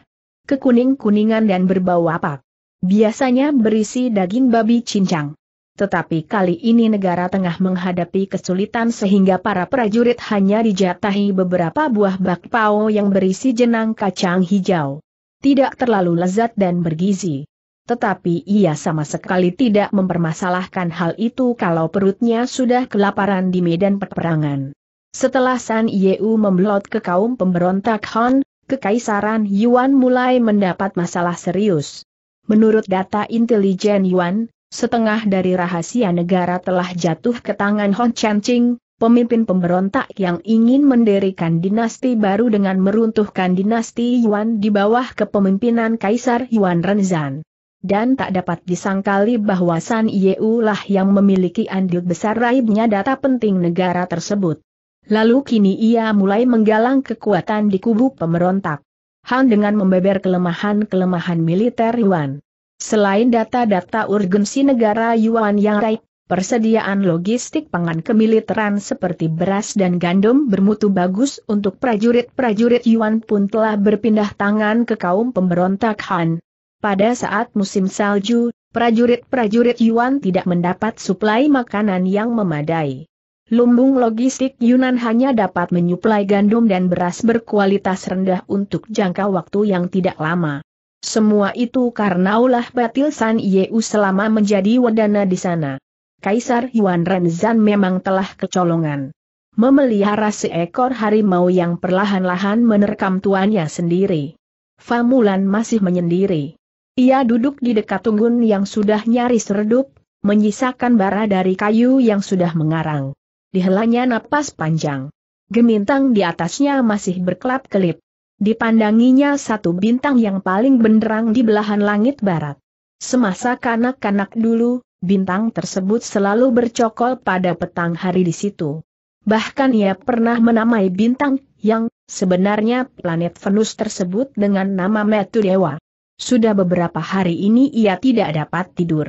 Kekuning-kuningan dan berbau apak. Biasanya berisi daging babi cincang. Tetapi kali ini negara tengah menghadapi kesulitan sehingga para prajurit hanya dijatahi beberapa buah bakpao yang berisi jenang kacang hijau. Tidak terlalu lezat dan bergizi. Tetapi ia sama sekali tidak mempermasalahkan hal itu kalau perutnya sudah kelaparan di medan peperangan. Setelah San Yeu membelot ke kaum pemberontak Han, kekaisaran Yuan mulai mendapat masalah serius. Menurut data intelijen Yuan, setengah dari rahasia negara telah jatuh ke tangan Hon Chenqing, pemimpin pemberontak yang ingin mendirikan dinasti baru dengan meruntuhkan dinasti Yuan di bawah kepemimpinan Kaisar Yuan Renzan. Dan tak dapat disangkali bahwa San Yeu lah yang memiliki andil besar raibnya data penting negara tersebut. Lalu kini ia mulai menggalang kekuatan di kubu pemberontak. Han dengan membeber kelemahan-kelemahan militer Yuan. Selain data-data urgensi negara Yuan yang baik, persediaan logistik pangan kemiliteran seperti beras dan gandum bermutu bagus untuk prajurit-prajurit Yuan pun telah berpindah tangan ke kaum pemberontak Han. Pada saat musim salju, prajurit-prajurit Yuan tidak mendapat suplai makanan yang memadai. Lumbung logistik Yunan hanya dapat menyuplai gandum dan beras berkualitas rendah untuk jangka waktu yang tidak lama. Semua itu karena ulah batil San Yeu selama menjadi wadana di sana. Kaisar Yuan Renzan memang telah kecolongan. Memelihara seekor harimau yang perlahan-lahan menerkam tuannya sendiri. Famulan masih menyendiri. Ia duduk di dekat tunggun yang sudah nyaris redup, menyisakan bara dari kayu yang sudah mengarang dihelanya napas panjang. Gemintang di atasnya masih berkelap-kelip. Dipandanginya satu bintang yang paling benderang di belahan langit barat. Semasa kanak-kanak dulu, bintang tersebut selalu bercokol pada petang hari di situ. Bahkan ia pernah menamai bintang yang sebenarnya planet Venus tersebut dengan nama Metu Dewa. Sudah beberapa hari ini ia tidak dapat tidur.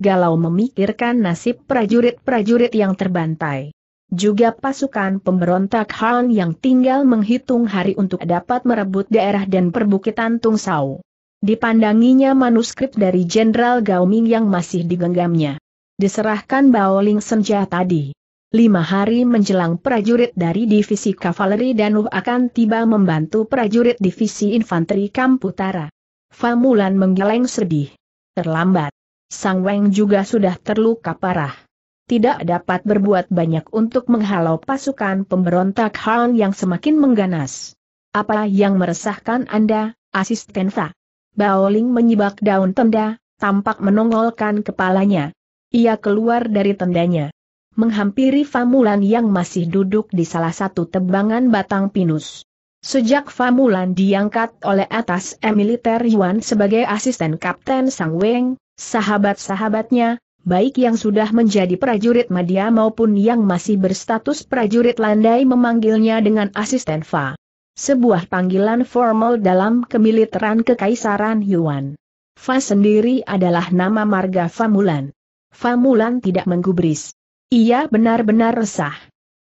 Galau memikirkan nasib prajurit-prajurit yang terbantai juga pasukan pemberontak Han yang tinggal menghitung hari untuk dapat merebut daerah dan perbukitan Tung Tungsau. Dipandanginya manuskrip dari Jenderal Gao Ming yang masih digenggamnya. Diserahkan Bao Ling Senja tadi. Lima hari menjelang prajurit dari Divisi Kavaleri Danuh akan tiba membantu prajurit Divisi Infanteri Kamputara. Famulan menggeleng sedih. Terlambat. Sang Weng juga sudah terluka parah tidak dapat berbuat banyak untuk menghalau pasukan pemberontak Han yang semakin mengganas. Apa yang meresahkan Anda, asisten Fa? Baoling menyibak daun tenda, tampak menongolkan kepalanya. Ia keluar dari tendanya. Menghampiri Famulan yang masih duduk di salah satu tebangan batang pinus. Sejak Famulan diangkat oleh atas militer Yuan sebagai asisten Kapten Sang Weng, sahabat-sahabatnya, baik yang sudah menjadi prajurit media maupun yang masih berstatus prajurit landai memanggilnya dengan asisten Fa. Sebuah panggilan formal dalam kemiliteran kekaisaran Yuan. Fa sendiri adalah nama marga Famulan. Famulan tidak menggubris. Ia benar-benar resah.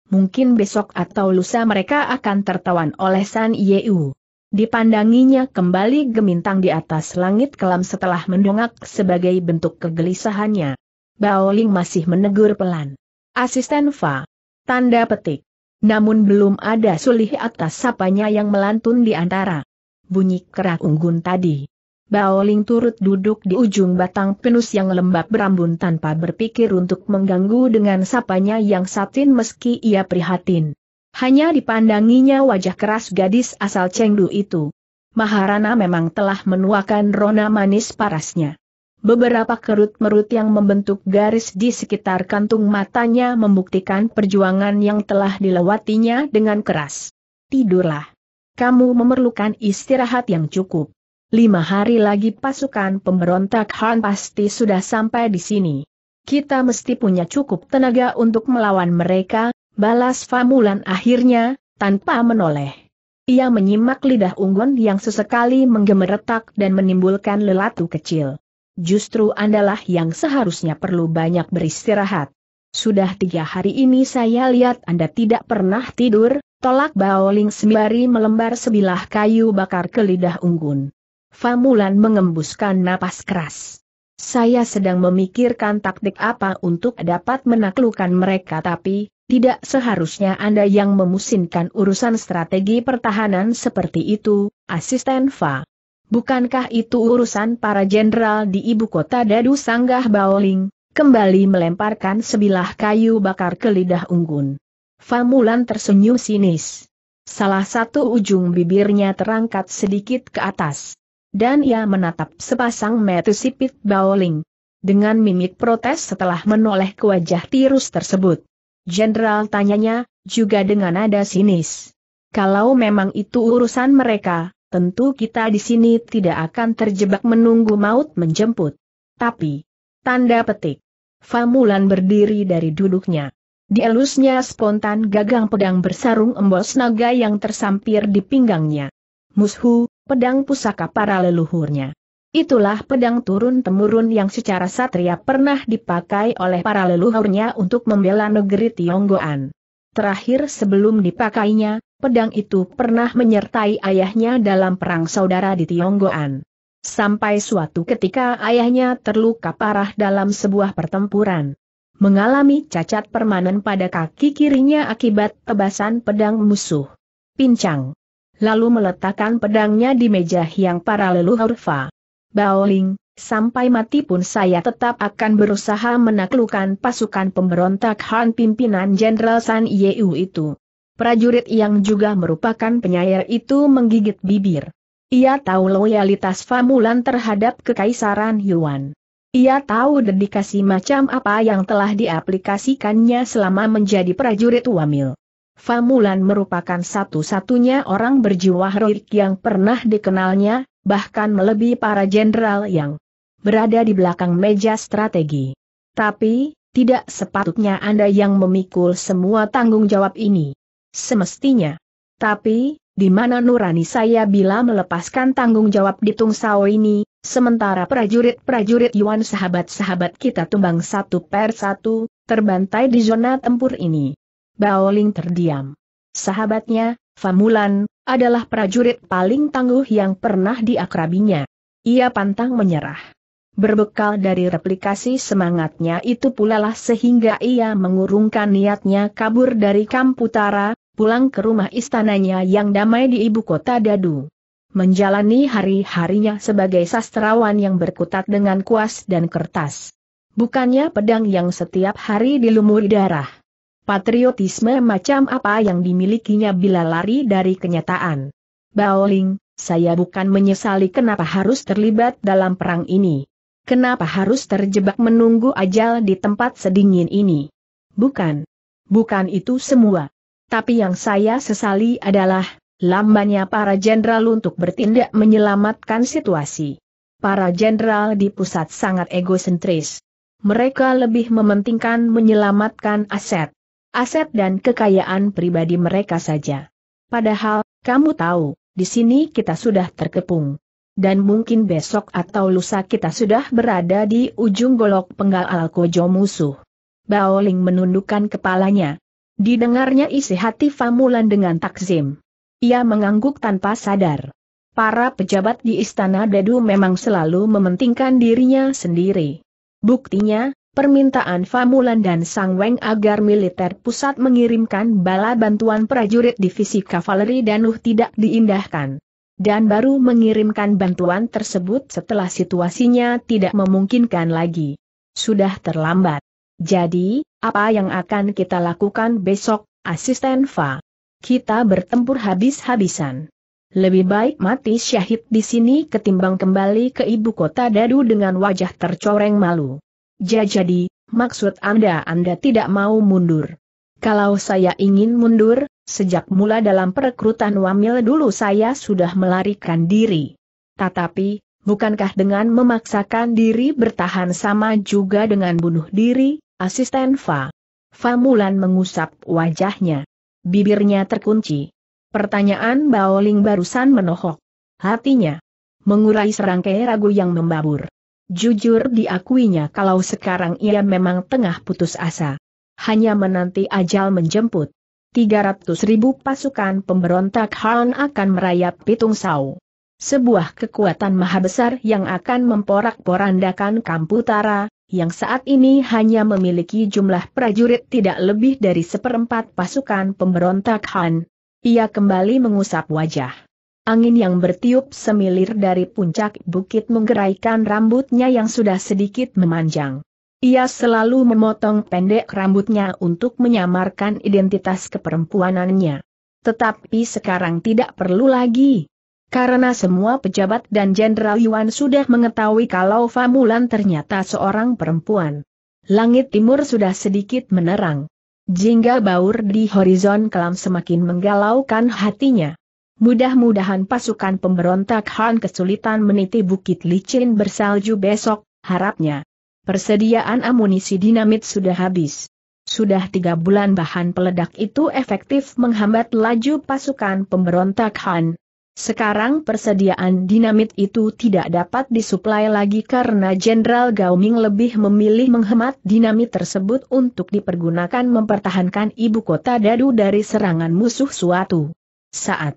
Mungkin besok atau lusa mereka akan tertawan oleh San Yeu. Dipandanginya kembali gemintang di atas langit kelam setelah mendongak sebagai bentuk kegelisahannya. Bao Ling masih menegur pelan. Asisten Fa. Tanda petik. Namun belum ada sulih atas sapanya yang melantun di antara bunyi kerak unggun tadi. Bao Ling turut duduk di ujung batang pinus yang lembab berambun tanpa berpikir untuk mengganggu dengan sapanya yang satin meski ia prihatin. Hanya dipandanginya wajah keras gadis asal Chengdu itu. Maharana memang telah menuakan rona manis parasnya. Beberapa kerut-merut yang membentuk garis di sekitar kantung matanya membuktikan perjuangan yang telah dilewatinya dengan keras. Tidurlah. Kamu memerlukan istirahat yang cukup. Lima hari lagi pasukan pemberontak Han pasti sudah sampai di sini. Kita mesti punya cukup tenaga untuk melawan mereka, balas Famulan akhirnya, tanpa menoleh. Ia menyimak lidah unggun yang sesekali menggemeretak dan menimbulkan lelatu kecil justru andalah yang seharusnya perlu banyak beristirahat. Sudah tiga hari ini saya lihat Anda tidak pernah tidur, tolak baoling sembari melembar sebilah kayu bakar ke lidah unggun. Famulan mengembuskan napas keras. Saya sedang memikirkan taktik apa untuk dapat menaklukkan mereka tapi, tidak seharusnya Anda yang memusinkan urusan strategi pertahanan seperti itu, asisten Fa. Bukankah itu urusan para jenderal di ibu kota Dadu Sanggah Baoling? Kembali melemparkan sebilah kayu bakar ke lidah unggun. Famulan tersenyum sinis. Salah satu ujung bibirnya terangkat sedikit ke atas. Dan ia menatap sepasang mata sipit Baoling. Dengan mimik protes setelah menoleh ke wajah tirus tersebut. Jenderal tanyanya, juga dengan nada sinis. Kalau memang itu urusan mereka, tentu kita di sini tidak akan terjebak menunggu maut menjemput. Tapi, tanda petik. Famulan berdiri dari duduknya. Dielusnya spontan gagang pedang bersarung embos naga yang tersampir di pinggangnya. Mushu, pedang pusaka para leluhurnya. Itulah pedang turun-temurun yang secara satria pernah dipakai oleh para leluhurnya untuk membela negeri Tionggoan. Terakhir sebelum dipakainya, pedang itu pernah menyertai ayahnya dalam perang saudara di Tionggoan. Sampai suatu ketika ayahnya terluka parah dalam sebuah pertempuran. Mengalami cacat permanen pada kaki kirinya akibat tebasan pedang musuh. Pincang. Lalu meletakkan pedangnya di meja yang para leluhur Fa. Baoling, sampai mati pun saya tetap akan berusaha menaklukkan pasukan pemberontak Han pimpinan Jenderal San Yeu itu prajurit yang juga merupakan penyair itu menggigit bibir. Ia tahu loyalitas Famulan terhadap kekaisaran Yuan. Ia tahu dedikasi macam apa yang telah diaplikasikannya selama menjadi prajurit Wamil. Famulan merupakan satu-satunya orang berjiwa heroik yang pernah dikenalnya, bahkan melebihi para jenderal yang berada di belakang meja strategi. Tapi, tidak sepatutnya Anda yang memikul semua tanggung jawab ini. Semestinya. Tapi, di mana nurani saya bila melepaskan tanggung jawab di Tungsao ini, sementara prajurit-prajurit Yuan sahabat-sahabat kita tumbang satu per satu, terbantai di zona tempur ini. Bao Ling terdiam. Sahabatnya, Famulan, adalah prajurit paling tangguh yang pernah diakrabinya. Ia pantang menyerah. Berbekal dari replikasi semangatnya itu pulalah sehingga ia mengurungkan niatnya kabur dari Kamputara, pulang ke rumah istananya yang damai di ibu kota Dadu. Menjalani hari-harinya sebagai sastrawan yang berkutat dengan kuas dan kertas. Bukannya pedang yang setiap hari dilumuri darah. Patriotisme macam apa yang dimilikinya bila lari dari kenyataan. Baoling, saya bukan menyesali kenapa harus terlibat dalam perang ini. Kenapa harus terjebak menunggu ajal di tempat sedingin ini? Bukan. Bukan itu semua. Tapi yang saya sesali adalah, lambannya para jenderal untuk bertindak menyelamatkan situasi. Para jenderal di pusat sangat egosentris. Mereka lebih mementingkan menyelamatkan aset. Aset dan kekayaan pribadi mereka saja. Padahal, kamu tahu, di sini kita sudah terkepung dan mungkin besok atau lusa kita sudah berada di ujung golok penggal Alkojo musuh. Baoling menundukkan kepalanya. Didengarnya isi hati Famulan dengan takzim. Ia mengangguk tanpa sadar. Para pejabat di Istana Dadu memang selalu mementingkan dirinya sendiri. Buktinya, permintaan Famulan dan Sang Weng agar militer pusat mengirimkan bala bantuan prajurit divisi kavaleri Danuh tidak diindahkan dan baru mengirimkan bantuan tersebut setelah situasinya tidak memungkinkan lagi. Sudah terlambat. Jadi, apa yang akan kita lakukan besok, asisten Fa? Kita bertempur habis-habisan. Lebih baik mati syahid di sini ketimbang kembali ke ibu kota Dadu dengan wajah tercoreng malu. jadi, maksud Anda Anda tidak mau mundur. Kalau saya ingin mundur, Sejak mula dalam perekrutan wamil dulu saya sudah melarikan diri. Tetapi, bukankah dengan memaksakan diri bertahan sama juga dengan bunuh diri, asisten Fa? Famulan mengusap wajahnya. Bibirnya terkunci. Pertanyaan Baoling barusan menohok. Hatinya mengurai serangkai ragu yang membabur. Jujur diakuinya kalau sekarang ia memang tengah putus asa. Hanya menanti ajal menjemput. 300 ribu pasukan pemberontak Han akan merayap Pitung Sau. Sebuah kekuatan maha besar yang akan memporak-porandakan Kamputara, yang saat ini hanya memiliki jumlah prajurit tidak lebih dari seperempat pasukan pemberontak Han. Ia kembali mengusap wajah. Angin yang bertiup semilir dari puncak bukit menggeraikan rambutnya yang sudah sedikit memanjang. Ia selalu memotong pendek rambutnya untuk menyamarkan identitas keperempuanannya. Tetapi sekarang tidak perlu lagi. Karena semua pejabat dan Jenderal Yuan sudah mengetahui kalau Famulan ternyata seorang perempuan. Langit timur sudah sedikit menerang. Jingga baur di horizon kelam semakin menggalaukan hatinya. Mudah-mudahan pasukan pemberontak Han kesulitan meniti bukit licin bersalju besok, harapnya. Persediaan amunisi dinamit sudah habis. Sudah tiga bulan bahan peledak itu efektif menghambat laju pasukan pemberontak Han. Sekarang persediaan dinamit itu tidak dapat disuplai lagi karena Jenderal Gaoming lebih memilih menghemat dinamit tersebut untuk dipergunakan mempertahankan ibu kota dadu dari serangan musuh suatu saat.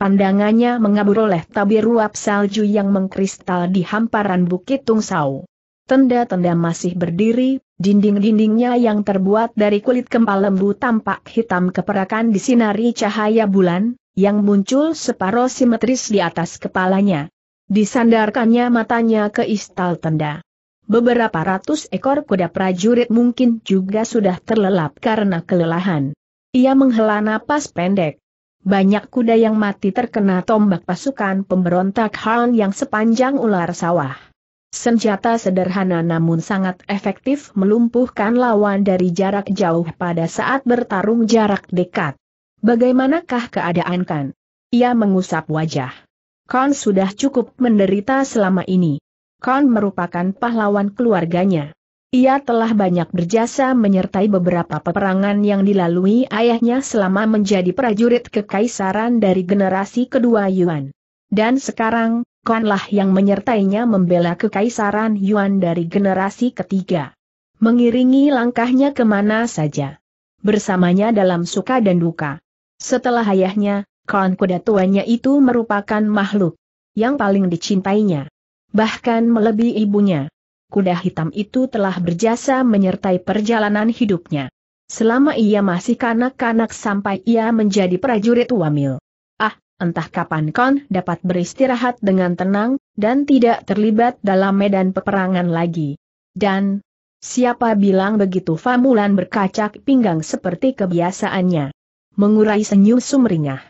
Pandangannya mengabur oleh tabir ruap salju yang mengkristal di hamparan Bukit Tungsau. Tenda-tenda masih berdiri, dinding-dindingnya yang terbuat dari kulit kempal lembu tampak hitam keperakan sinari cahaya bulan, yang muncul separuh simetris di atas kepalanya. Disandarkannya matanya ke istal tenda. Beberapa ratus ekor kuda prajurit mungkin juga sudah terlelap karena kelelahan. Ia menghela napas pendek. Banyak kuda yang mati terkena tombak pasukan pemberontak Han yang sepanjang ular sawah. Senjata sederhana namun sangat efektif melumpuhkan lawan dari jarak jauh pada saat bertarung jarak dekat. Bagaimanakah keadaan Kan? Ia mengusap wajah. Kan sudah cukup menderita selama ini. Kan merupakan pahlawan keluarganya. Ia telah banyak berjasa menyertai beberapa peperangan yang dilalui ayahnya selama menjadi prajurit kekaisaran dari generasi kedua Yuan. Dan sekarang, Konlah yang menyertainya membela kekaisaran Yuan dari generasi ketiga. Mengiringi langkahnya kemana saja. Bersamanya dalam suka dan duka. Setelah ayahnya, Kon kuda tuanya itu merupakan makhluk yang paling dicintainya. Bahkan melebihi ibunya. Kuda hitam itu telah berjasa menyertai perjalanan hidupnya. Selama ia masih kanak-kanak sampai ia menjadi prajurit wamil entah kapan kon dapat beristirahat dengan tenang, dan tidak terlibat dalam medan peperangan lagi. Dan, siapa bilang begitu Famulan berkacak pinggang seperti kebiasaannya. Mengurai senyum sumringah.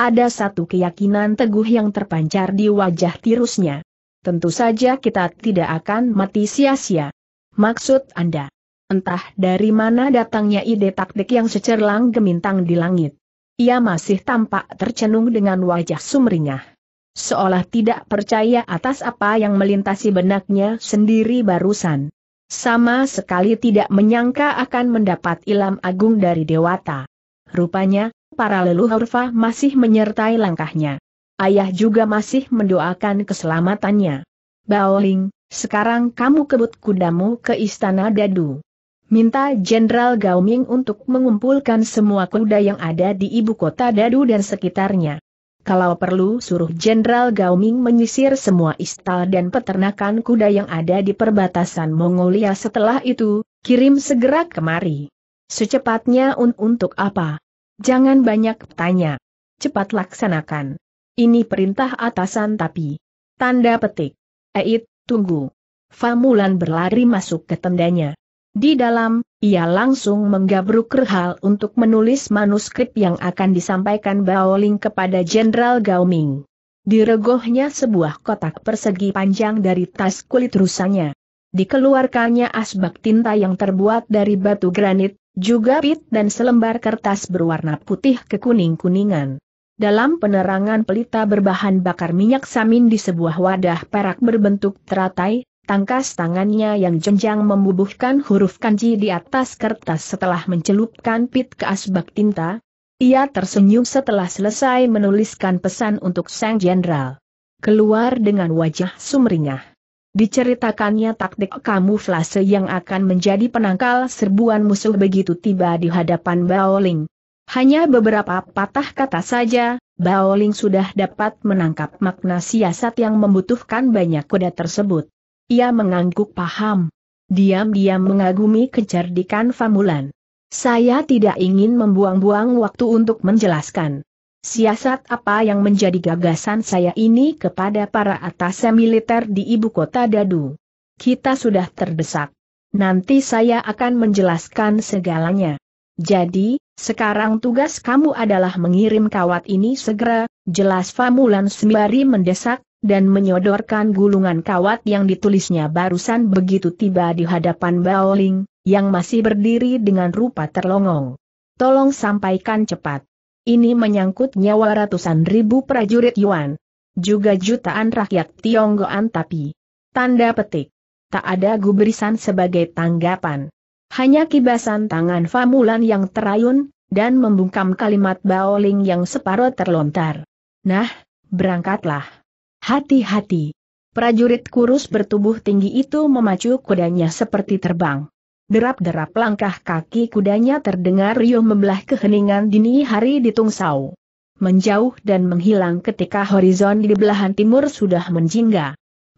Ada satu keyakinan teguh yang terpancar di wajah tirusnya. Tentu saja kita tidak akan mati sia-sia. Maksud Anda? Entah dari mana datangnya ide taktik yang secerlang gemintang di langit. Ia masih tampak tercenung dengan wajah sumringah. Seolah tidak percaya atas apa yang melintasi benaknya sendiri barusan. Sama sekali tidak menyangka akan mendapat ilam agung dari Dewata. Rupanya, para leluhur Fah masih menyertai langkahnya. Ayah juga masih mendoakan keselamatannya. Baoling, sekarang kamu kebut kudamu ke istana Dadu minta Jenderal Gaoming untuk mengumpulkan semua kuda yang ada di ibu kota Dadu dan sekitarnya. Kalau perlu suruh Jenderal Gaoming menyisir semua istal dan peternakan kuda yang ada di perbatasan Mongolia setelah itu, kirim segera kemari. Secepatnya un untuk apa? Jangan banyak tanya. Cepat laksanakan. Ini perintah atasan tapi. Tanda petik. Eit, tunggu. Famulan berlari masuk ke tendanya. Di dalam, ia langsung menggabruk rehal untuk menulis manuskrip yang akan disampaikan Baoling kepada Jenderal Gao Ming. Diregohnya sebuah kotak persegi panjang dari tas kulit rusanya. Dikeluarkannya asbak tinta yang terbuat dari batu granit, juga pit dan selembar kertas berwarna putih kekuning-kuningan. Dalam penerangan pelita berbahan bakar minyak samin di sebuah wadah perak berbentuk teratai, Tangkas tangannya yang jenjang membubuhkan huruf kanji di atas kertas setelah mencelupkan pit ke asbak tinta. Ia tersenyum setelah selesai menuliskan pesan untuk sang jenderal. Keluar dengan wajah sumringah. Diceritakannya taktik kamuflase yang akan menjadi penangkal serbuan musuh begitu tiba di hadapan Baoling. Hanya beberapa patah kata saja, Baoling sudah dapat menangkap makna siasat yang membutuhkan banyak kuda tersebut. Ia mengangguk paham. Diam-diam mengagumi kecerdikan Famulan. Saya tidak ingin membuang-buang waktu untuk menjelaskan. Siasat apa yang menjadi gagasan saya ini kepada para atasnya militer di ibu kota Dadu. Kita sudah terdesak. Nanti saya akan menjelaskan segalanya. Jadi, sekarang tugas kamu adalah mengirim kawat ini segera, jelas Famulan sembari mendesak, dan menyodorkan gulungan kawat yang ditulisnya barusan begitu tiba di hadapan Baoling, yang masih berdiri dengan rupa terlongong. Tolong sampaikan cepat. Ini menyangkut nyawa ratusan ribu prajurit Yuan. Juga jutaan rakyat Tionggoan tapi. Tanda petik. Tak ada gubrisan sebagai tanggapan. Hanya kibasan tangan Famulan yang terayun, dan membungkam kalimat Baoling yang separuh terlontar. Nah, berangkatlah. Hati-hati. Prajurit kurus bertubuh tinggi itu memacu kudanya seperti terbang. Derap-derap langkah kaki kudanya terdengar riuh membelah keheningan dini hari di Tungsau. Menjauh dan menghilang ketika horizon di belahan timur sudah menjingga.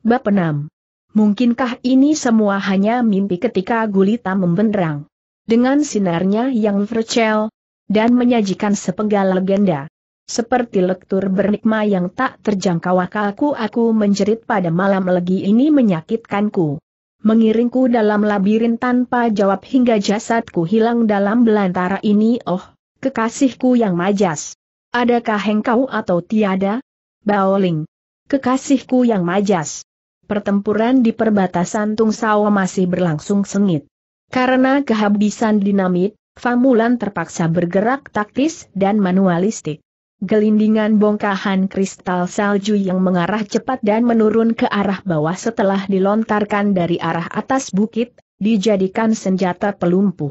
Bab 6. Mungkinkah ini semua hanya mimpi ketika gulita membenderang? Dengan sinarnya yang vercel, dan menyajikan sepenggal legenda. Seperti lektur bernikma yang tak terjangkau akalku aku menjerit pada malam legi ini menyakitkanku. Mengiringku dalam labirin tanpa jawab hingga jasadku hilang dalam belantara ini oh, kekasihku yang majas. Adakah engkau atau tiada? Baoling. Kekasihku yang majas. Pertempuran di perbatasan tung Tungsawa masih berlangsung sengit. Karena kehabisan dinamit, Famulan terpaksa bergerak taktis dan manualistik gelindingan bongkahan kristal salju yang mengarah cepat dan menurun ke arah bawah setelah dilontarkan dari arah atas bukit, dijadikan senjata pelumpuh.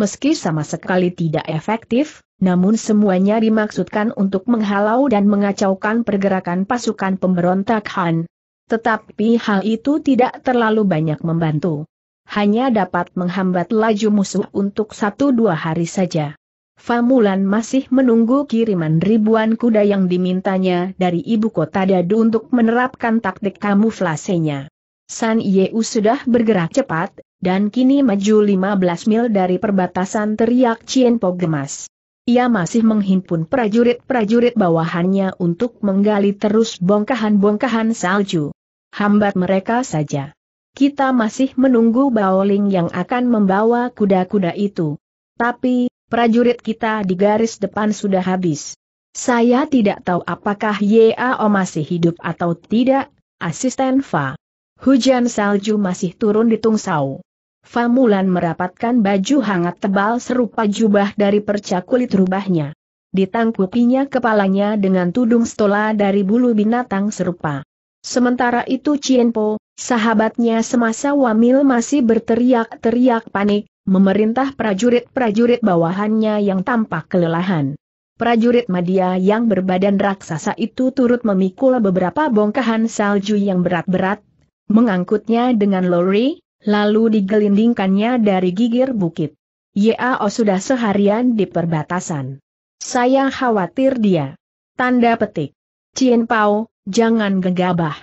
Meski sama sekali tidak efektif, namun semuanya dimaksudkan untuk menghalau dan mengacaukan pergerakan pasukan pemberontak Han. Tetapi hal itu tidak terlalu banyak membantu. Hanya dapat menghambat laju musuh untuk satu dua hari saja. Famulan masih menunggu kiriman ribuan kuda yang dimintanya dari ibu kota Dadu untuk menerapkan taktik kamuflasenya. San Yeu sudah bergerak cepat, dan kini maju 15 mil dari perbatasan teriak Chien Po gemas. Ia masih menghimpun prajurit-prajurit bawahannya untuk menggali terus bongkahan-bongkahan salju. Hambat mereka saja. Kita masih menunggu Baoling yang akan membawa kuda-kuda itu. Tapi, prajurit kita di garis depan sudah habis. Saya tidak tahu apakah Yao masih hidup atau tidak, asisten Fa. Hujan salju masih turun di Tungsau. Fa Mulan merapatkan baju hangat tebal serupa jubah dari perca kulit rubahnya. Ditangkupinya kepalanya dengan tudung stola dari bulu binatang serupa. Sementara itu Cienpo, sahabatnya semasa wamil masih berteriak-teriak panik, memerintah prajurit-prajurit bawahannya yang tampak kelelahan. Prajurit Madia yang berbadan raksasa itu turut memikul beberapa bongkahan salju yang berat-berat, mengangkutnya dengan lori, lalu digelindingkannya dari gigir bukit. YAO oh, sudah seharian di perbatasan. Saya khawatir dia. Tanda petik. Cien Pao, jangan gegabah.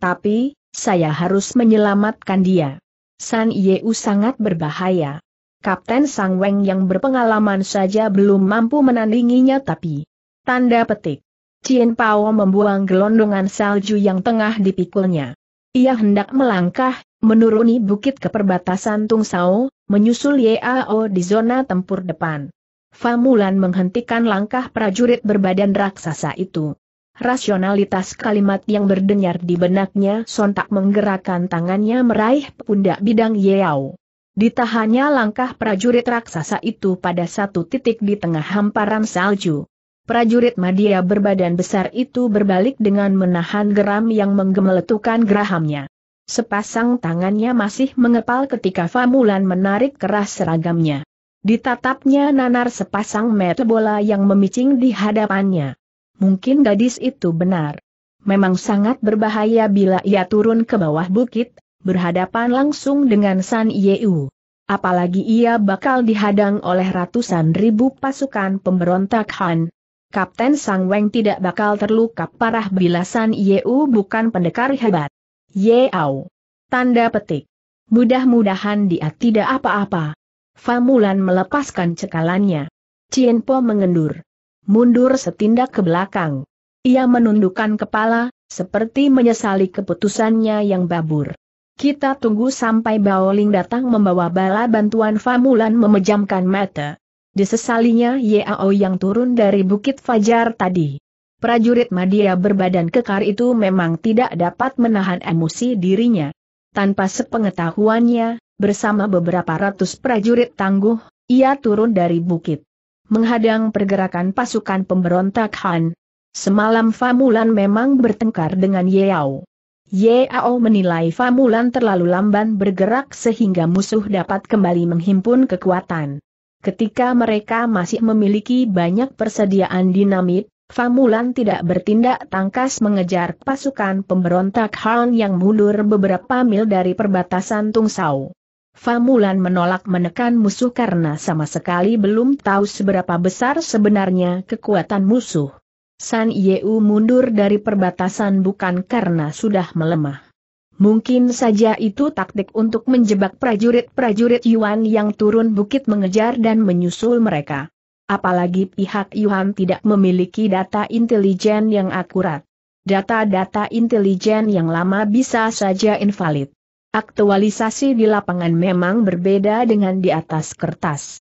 Tapi, saya harus menyelamatkan dia. San Yeu sangat berbahaya. Kapten Sang Weng yang berpengalaman saja belum mampu menandinginya tapi... Tanda petik. Cien Pao membuang gelondongan salju yang tengah dipikulnya. Ia hendak melangkah, menuruni bukit ke perbatasan Tung Sao, menyusul Yao di zona tempur depan. Famulan menghentikan langkah prajurit berbadan raksasa itu. Rasionalitas kalimat yang berdenyar di benaknya sontak menggerakkan tangannya meraih pundak bidang Yao. Ditahannya langkah prajurit raksasa itu pada satu titik di tengah hamparan salju. Prajurit Madia berbadan besar itu berbalik dengan menahan geram yang menggemeletukan gerahamnya. Sepasang tangannya masih mengepal ketika Famulan menarik keras seragamnya. Ditatapnya nanar sepasang mata bola yang memicing di hadapannya. Mungkin gadis itu benar. Memang sangat berbahaya bila ia turun ke bawah bukit, berhadapan langsung dengan San Yeu. Apalagi ia bakal dihadang oleh ratusan ribu pasukan pemberontak Han. Kapten Sang Weng tidak bakal terluka parah bila San Yeu bukan pendekar hebat. Yeau. Tanda petik. Mudah-mudahan dia tidak apa-apa. Famulan melepaskan cekalannya. Cien Po mengendur. Mundur setindak ke belakang. Ia menundukkan kepala, seperti menyesali keputusannya yang babur. Kita tunggu sampai Baoling datang membawa bala bantuan Famulan memejamkan mata. Disesalinya Yao yang turun dari Bukit Fajar tadi. Prajurit Madia berbadan kekar itu memang tidak dapat menahan emosi dirinya. Tanpa sepengetahuannya, bersama beberapa ratus prajurit tangguh, ia turun dari bukit. Menghadang pergerakan pasukan pemberontak Han. Semalam Famulan memang bertengkar dengan Yao. Yao menilai Famulan terlalu lamban bergerak sehingga musuh dapat kembali menghimpun kekuatan. Ketika mereka masih memiliki banyak persediaan dinamit, Famulan tidak bertindak tangkas mengejar pasukan pemberontak Han yang mundur beberapa mil dari perbatasan Tungsau. Famulan menolak menekan musuh karena sama sekali belum tahu seberapa besar sebenarnya kekuatan musuh. San Yeu mundur dari perbatasan bukan karena sudah melemah. Mungkin saja itu taktik untuk menjebak prajurit-prajurit Yuan yang turun bukit mengejar dan menyusul mereka. Apalagi pihak Yuan tidak memiliki data intelijen yang akurat. Data-data intelijen yang lama bisa saja invalid. Aktualisasi di lapangan memang berbeda dengan di atas kertas.